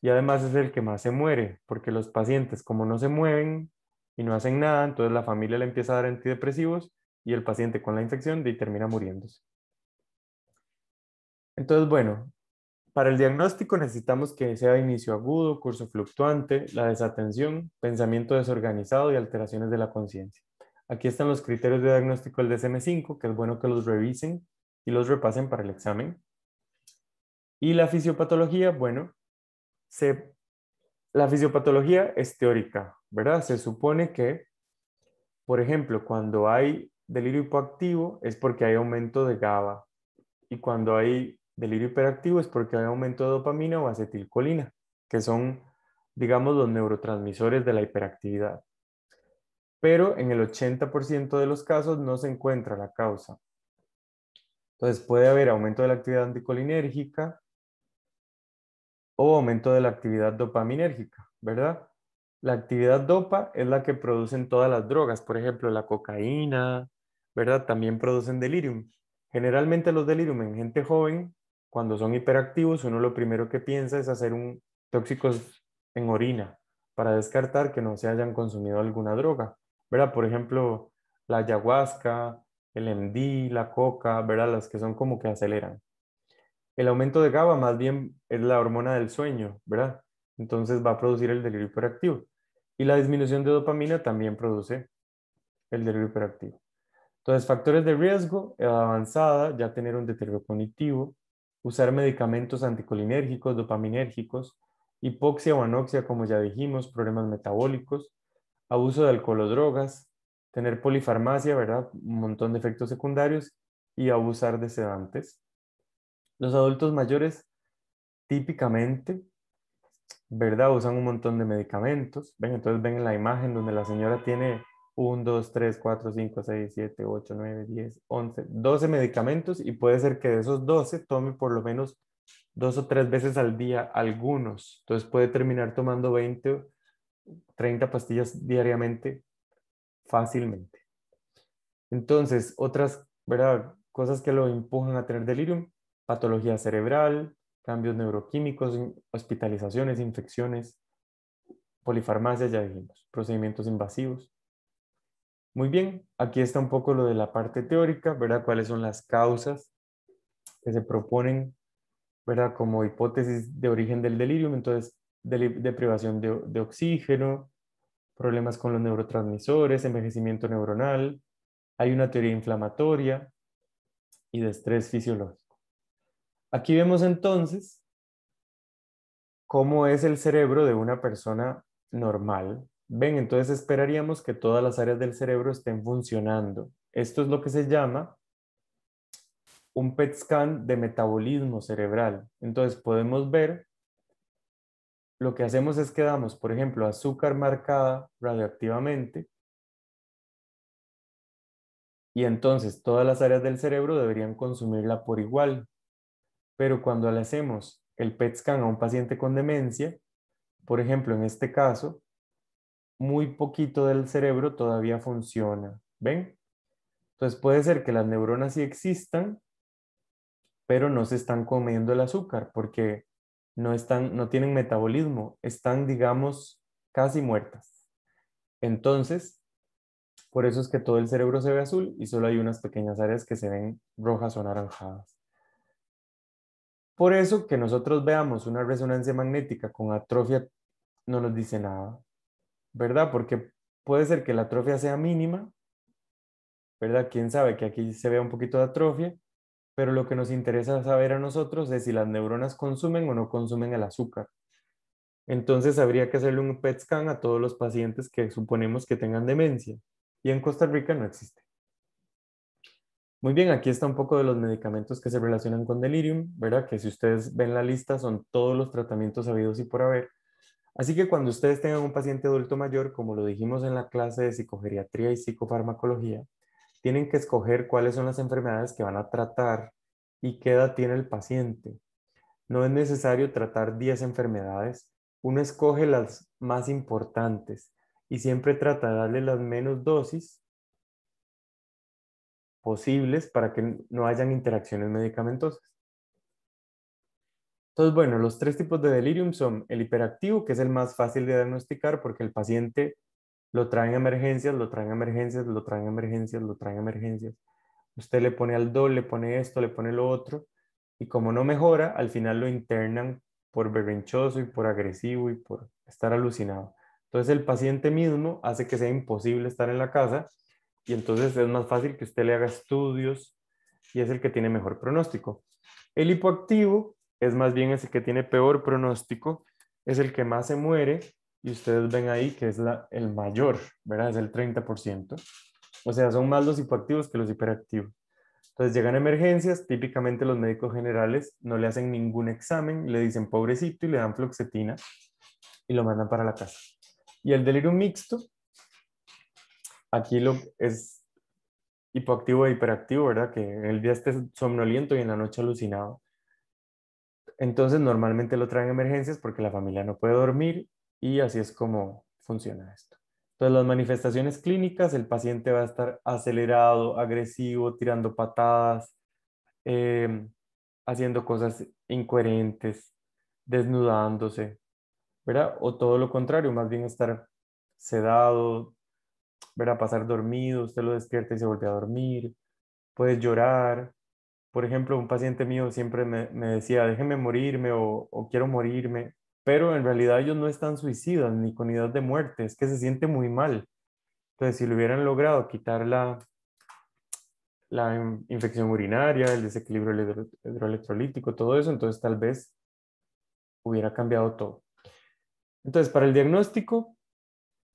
y además es el que más se muere porque los pacientes como no se mueven y no hacen nada, entonces la familia le empieza a dar antidepresivos y el paciente con la infección de, termina muriéndose. Entonces, bueno, para el diagnóstico necesitamos que sea inicio agudo, curso fluctuante, la desatención, pensamiento desorganizado y alteraciones de la conciencia. Aquí están los criterios de diagnóstico del DSM-5, que es bueno que los revisen y los repasen para el examen. Y la fisiopatología, bueno, la fisiopatología es teórica, ¿verdad? Se supone que, por ejemplo, cuando hay delirio hipoactivo es porque hay aumento de GABA y cuando hay delirio hiperactivo es porque hay aumento de dopamina o acetilcolina, que son, digamos, los neurotransmisores de la hiperactividad. Pero en el 80% de los casos no se encuentra la causa. Entonces puede haber aumento de la actividad anticolinérgica o aumento de la actividad dopaminérgica, ¿verdad? La actividad dopa es la que producen todas las drogas, por ejemplo, la cocaína, ¿verdad? También producen delirium. Generalmente los delirium en gente joven cuando son hiperactivos, uno lo primero que piensa es hacer un tóxicos en orina para descartar que no se hayan consumido alguna droga, ¿verdad? Por ejemplo, la ayahuasca, el MD, la coca, ¿verdad? Las que son como que aceleran. El aumento de GABA más bien es la hormona del sueño, ¿verdad? Entonces va a producir el delirio hiperactivo. Y la disminución de dopamina también produce el delirio hiperactivo. Entonces, factores de riesgo, edad eh, avanzada, ya tener un deterioro cognitivo, usar medicamentos anticolinérgicos, dopaminérgicos, hipoxia o anoxia, como ya dijimos, problemas metabólicos, abuso de alcohol o drogas, tener polifarmacia, ¿verdad? Un montón de efectos secundarios y abusar de sedantes. Los adultos mayores típicamente, ¿verdad? Usan un montón de medicamentos. Ven, entonces ven en la imagen donde la señora tiene 1, 2, 3, 4, 5, 6, 7, 8, 9, 10, 11, 12 medicamentos y puede ser que de esos 12 tome por lo menos dos o tres veces al día algunos. Entonces puede terminar tomando 20, o 30 pastillas diariamente fácilmente. Entonces, otras, ¿verdad? Cosas que lo empujan a tener delirium, patología cerebral, cambios neuroquímicos, hospitalizaciones, infecciones, polifarmacias, ya dijimos, procedimientos invasivos. Muy bien, aquí está un poco lo de la parte teórica, ¿verdad? ¿Cuáles son las causas que se proponen, ¿verdad? Como hipótesis de origen del delirium, entonces de, privación de, de, oxígeno, problemas con los neurotransmisores, envejecimiento neuronal, hay una teoría inflamatoria y de estrés fisiológico. Aquí vemos entonces cómo es el cerebro de una persona normal, Ven, entonces esperaríamos que todas las áreas del cerebro estén funcionando. Esto es lo que se llama un PET scan de metabolismo cerebral. Entonces podemos ver, lo que hacemos es que damos, por ejemplo, azúcar marcada radioactivamente y entonces todas las áreas del cerebro deberían consumirla por igual. Pero cuando le hacemos el PET scan a un paciente con demencia, por ejemplo, en este caso, muy poquito del cerebro todavía funciona. ¿Ven? Entonces puede ser que las neuronas sí existan, pero no se están comiendo el azúcar porque no, están, no tienen metabolismo, están, digamos, casi muertas. Entonces, por eso es que todo el cerebro se ve azul y solo hay unas pequeñas áreas que se ven rojas o anaranjadas. Por eso que nosotros veamos una resonancia magnética con atrofia no nos dice nada. ¿verdad? Porque puede ser que la atrofia sea mínima, ¿verdad? Quién sabe que aquí se vea un poquito de atrofia, pero lo que nos interesa saber a nosotros es si las neuronas consumen o no consumen el azúcar. Entonces habría que hacerle un PET scan a todos los pacientes que suponemos que tengan demencia. Y en Costa Rica no existe. Muy bien, aquí está un poco de los medicamentos que se relacionan con delirium, ¿verdad? Que si ustedes ven la lista son todos los tratamientos habidos y por haber. Así que cuando ustedes tengan un paciente adulto mayor, como lo dijimos en la clase de psicogeriatría y psicofarmacología, tienen que escoger cuáles son las enfermedades que van a tratar y qué edad tiene el paciente. No es necesario tratar 10 enfermedades, uno escoge las más importantes y siempre trata de darle las menos dosis posibles para que no hayan interacciones medicamentosas. Entonces, bueno, los tres tipos de delirium son el hiperactivo, que es el más fácil de diagnosticar porque el paciente lo trae en emergencias, lo traen en emergencias, lo traen en emergencias, lo traen en emergencias. Usted le pone al doble, le pone esto, le pone lo otro, y como no mejora, al final lo internan por berrinchoso y por agresivo y por estar alucinado. Entonces el paciente mismo hace que sea imposible estar en la casa y entonces es más fácil que usted le haga estudios y es el que tiene mejor pronóstico. El hipoactivo es más bien ese que tiene peor pronóstico, es el que más se muere y ustedes ven ahí que es el mayor, ¿verdad? Es el 30%. O sea, son más los hipoactivos que los hiperactivos. Entonces llegan emergencias, típicamente los médicos generales no le hacen ningún examen, le dicen pobrecito y le dan floxetina y lo mandan para la casa. Y el delirio mixto, aquí lo es hipoactivo e hiperactivo, ¿verdad? Que en el día esté somnoliento y en la noche alucinado. Entonces normalmente lo traen emergencias porque la familia no puede dormir y así es como funciona esto. Entonces las manifestaciones clínicas, el paciente va a estar acelerado, agresivo, tirando patadas, em, haciendo cosas incoherentes, desnudándose, ¿verdad? O todo lo contrario, más bien estar sedado, ¿verdad? Pasar dormido, usted lo despierta y se vuelve a dormir, puede llorar, por ejemplo, un paciente mío siempre me, decía, déjeme morirme o, quiero morirme, pero en realidad ellos no están suicidas ni con ideas de muerte, es que se siente muy mal. Entonces, si le hubieran logrado quitar la, infección urinaria, el desequilibrio hidroelectrolítico, todo eso, entonces tal vez hubiera cambiado todo. Entonces, para el diagnóstico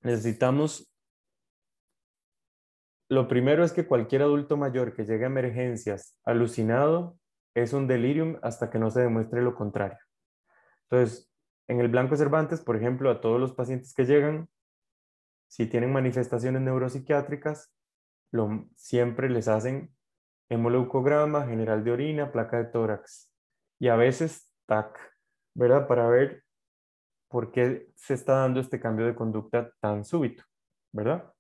necesitamos lo primero es que cualquier adulto mayor que llegue a emergencias alucinado es un delirium hasta que no se demuestre lo contrario. Entonces, en el Blanco Cervantes, por ejemplo, a todos los pacientes que llegan, si tienen manifestaciones neuropsiquiátricas, lo, siempre les hacen hemoleucograma, general de orina, placa de tórax y a veces TAC, ¿verdad? Para ver por qué se está dando este cambio de conducta tan súbito, ¿verdad?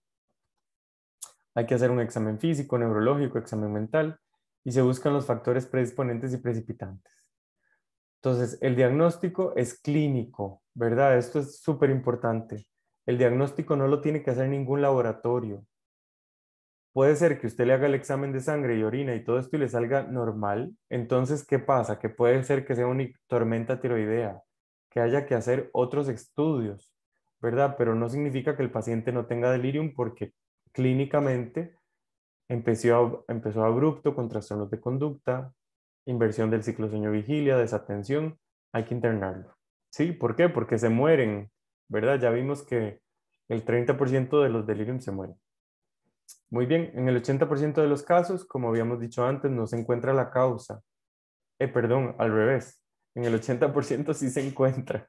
Hay que hacer un examen físico, neurológico, examen mental y se buscan los factores predisponentes y precipitantes. Entonces, el diagnóstico es clínico, ¿verdad? Esto es súper importante. El diagnóstico no lo tiene que hacer ningún laboratorio. Puede ser que usted le haga el examen de sangre y orina y todo esto y le salga normal. Entonces, ¿qué pasa? Que puede ser que sea una tormenta tiroidea, que haya que hacer otros estudios, ¿verdad? Pero no significa que el paciente no tenga delirium porque clínicamente empezó, empezó abrupto con trastornos de conducta, inversión del ciclo sueño-vigilia, desatención, hay que internarlo. ¿Sí? ¿Por qué? Porque se mueren, ¿verdad? Ya vimos que el 30% de los delirium se mueren. Muy bien, en el 80% de los casos, como habíamos dicho antes, no se encuentra la causa. Eh, perdón, al revés. En el 80% sí se encuentra.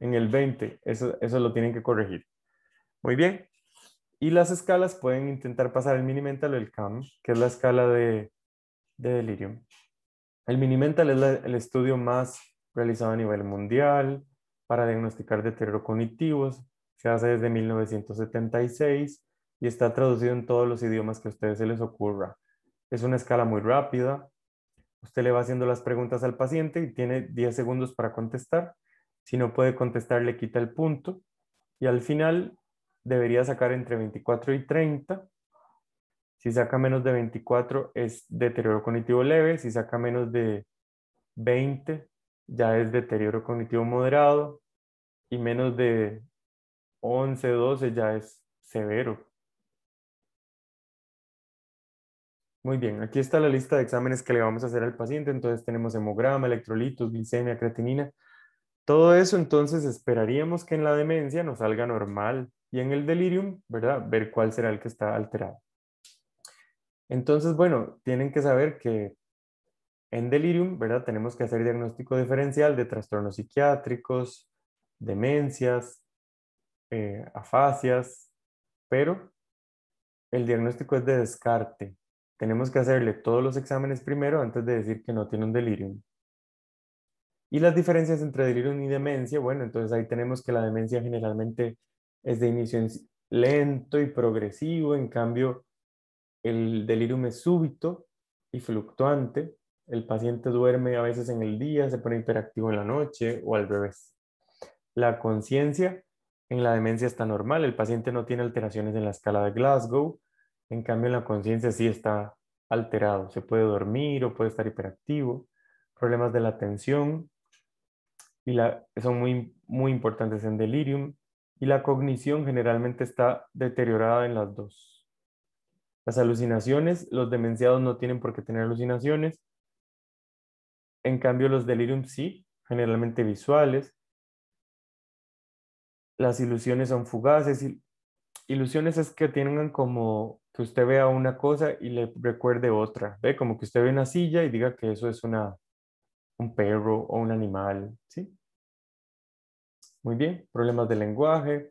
En el 20%, eso, eso lo tienen que corregir. Muy bien, y las escalas pueden intentar pasar el mini-mental o el CAM, que es la escala de, delirium. El mini-mental es el estudio más realizado a nivel mundial para diagnosticar deterioro cognitivos. Se hace desde 1976 y está traducido en todos los idiomas que a ustedes se les ocurra. Es una escala muy rápida. Usted le va haciendo las preguntas al paciente y tiene 10 segundos para contestar. Si no puede contestar, le quita el punto. Y al final debería sacar entre 24 y 30. Si saca menos de 24 es deterioro cognitivo leve, si saca menos de 20 ya es deterioro cognitivo moderado y menos de 11, 12 ya es severo. Muy bien, aquí está la lista de exámenes que le vamos a hacer al paciente. Entonces tenemos hemograma, electrolitos, glicemia, creatinina. Todo eso entonces esperaríamos que en la demencia nos salga normal y en el delirium, ¿verdad? Ver cuál será el que está alterado. Entonces, bueno, tienen que saber que en delirium, ¿verdad? Tenemos que hacer diagnóstico diferencial de trastornos psiquiátricos, demencias, eh, afasias, pero el diagnóstico es de descarte. Tenemos que hacerle todos los exámenes primero antes de decir que no tiene un delirium. Y las diferencias entre delirium y demencia, bueno, entonces ahí tenemos que la demencia generalmente es de inicio lento y progresivo, en cambio el delirium es súbito y fluctuante, el paciente duerme a veces en el día, se pone hiperactivo en la noche o al revés. La conciencia en la demencia está normal, el paciente no tiene alteraciones en la escala de Glasgow, en cambio la conciencia sí está alterado, se puede dormir o puede estar hiperactivo, problemas de la atención y la, son muy, muy importantes en delirium, y la cognición generalmente está deteriorada en las dos. Las alucinaciones, los demenciados no tienen por qué tener alucinaciones, en cambio los delirium sí, generalmente visuales. Las ilusiones son fugaces. Ilusiones es que tengan como que usted vea una cosa y le recuerde otra, ¿ve? Como que usted ve una silla y diga que eso es una, un perro o un animal, ¿sí? Muy bien, problemas de lenguaje.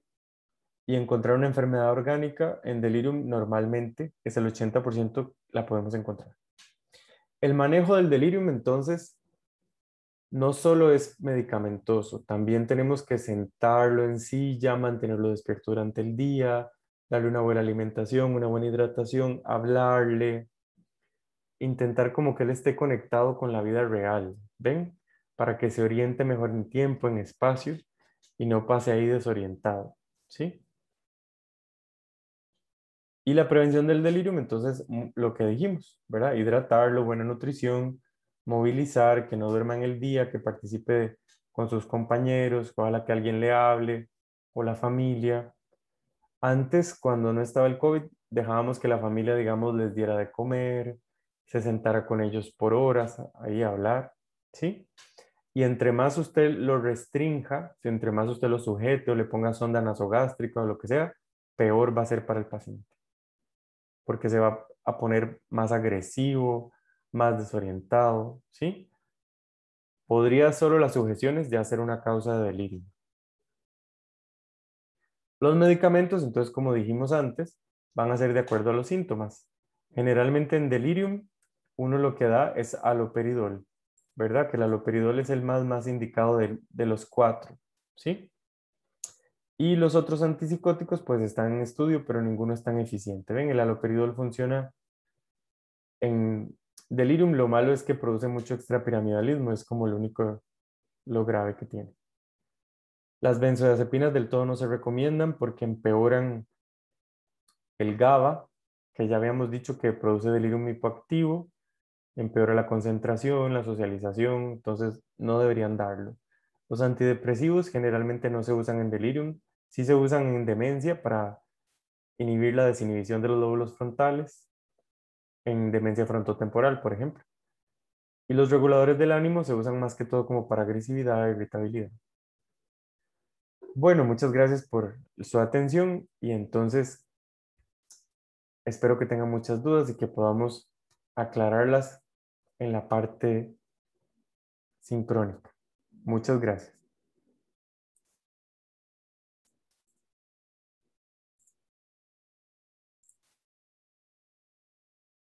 Y encontrar una enfermedad orgánica en delirium normalmente es el 80% la podemos encontrar. El manejo del delirium entonces no solo es medicamentoso, también tenemos que sentarlo en silla, mantenerlo despierto durante el día, darle una buena alimentación, una buena hidratación, hablarle, intentar como que él esté conectado con la vida real, ¿ven? Para que se oriente mejor en tiempo, en espacio y no pase ahí desorientado, ¿sí? Y la prevención del delirium, entonces, mm, lo que dijimos, ¿verdad? Hidratarlo, buena nutrición, movilizar, que no duerma en el día, que participe con sus compañeros, ojalá que alguien le hable, o la familia. Antes, cuando no estaba el COVID, dejábamos que la familia, digamos, les diera de comer, se sentara con ellos por horas ahí a hablar, ¿sí? Y entre más usted lo restrinja, si entre más usted lo sujete o le ponga sonda nasogástrica o lo que sea, peor va a ser para el paciente. Porque se va a poner más agresivo, más desorientado, ¿sí? Podría solo las sujeciones ya ser una causa de delirio. Los medicamentos, entonces, como dijimos antes, van a ser de acuerdo a los síntomas. Generalmente en delirium, uno lo que da es aloperidol. ¿verdad? Que el aloperidol es el más, más indicado de, los cuatro, ¿sí? Y los otros antipsicóticos pues están en estudio, pero ninguno es tan eficiente. Ven, el aloperidol funciona en delirium, lo malo es que produce mucho extrapiramidalismo, es como lo único, lo grave que tiene. Las benzodiazepinas del todo no se recomiendan porque empeoran el GABA, que ya habíamos dicho que produce delirium hipoactivo, empeora la concentración, la socialización, entonces no deberían darlo. Los antidepresivos generalmente no se usan en delirium, sí se usan en demencia para inhibir la desinhibición de los lóbulos frontales, en demencia frontotemporal, por ejemplo. Y los reguladores del ánimo se usan más que todo como para agresividad y irritabilidad. Bueno, muchas gracias por su atención y entonces espero que tengan muchas dudas y que podamos aclararlas en la parte sincrónica. Muchas gracias.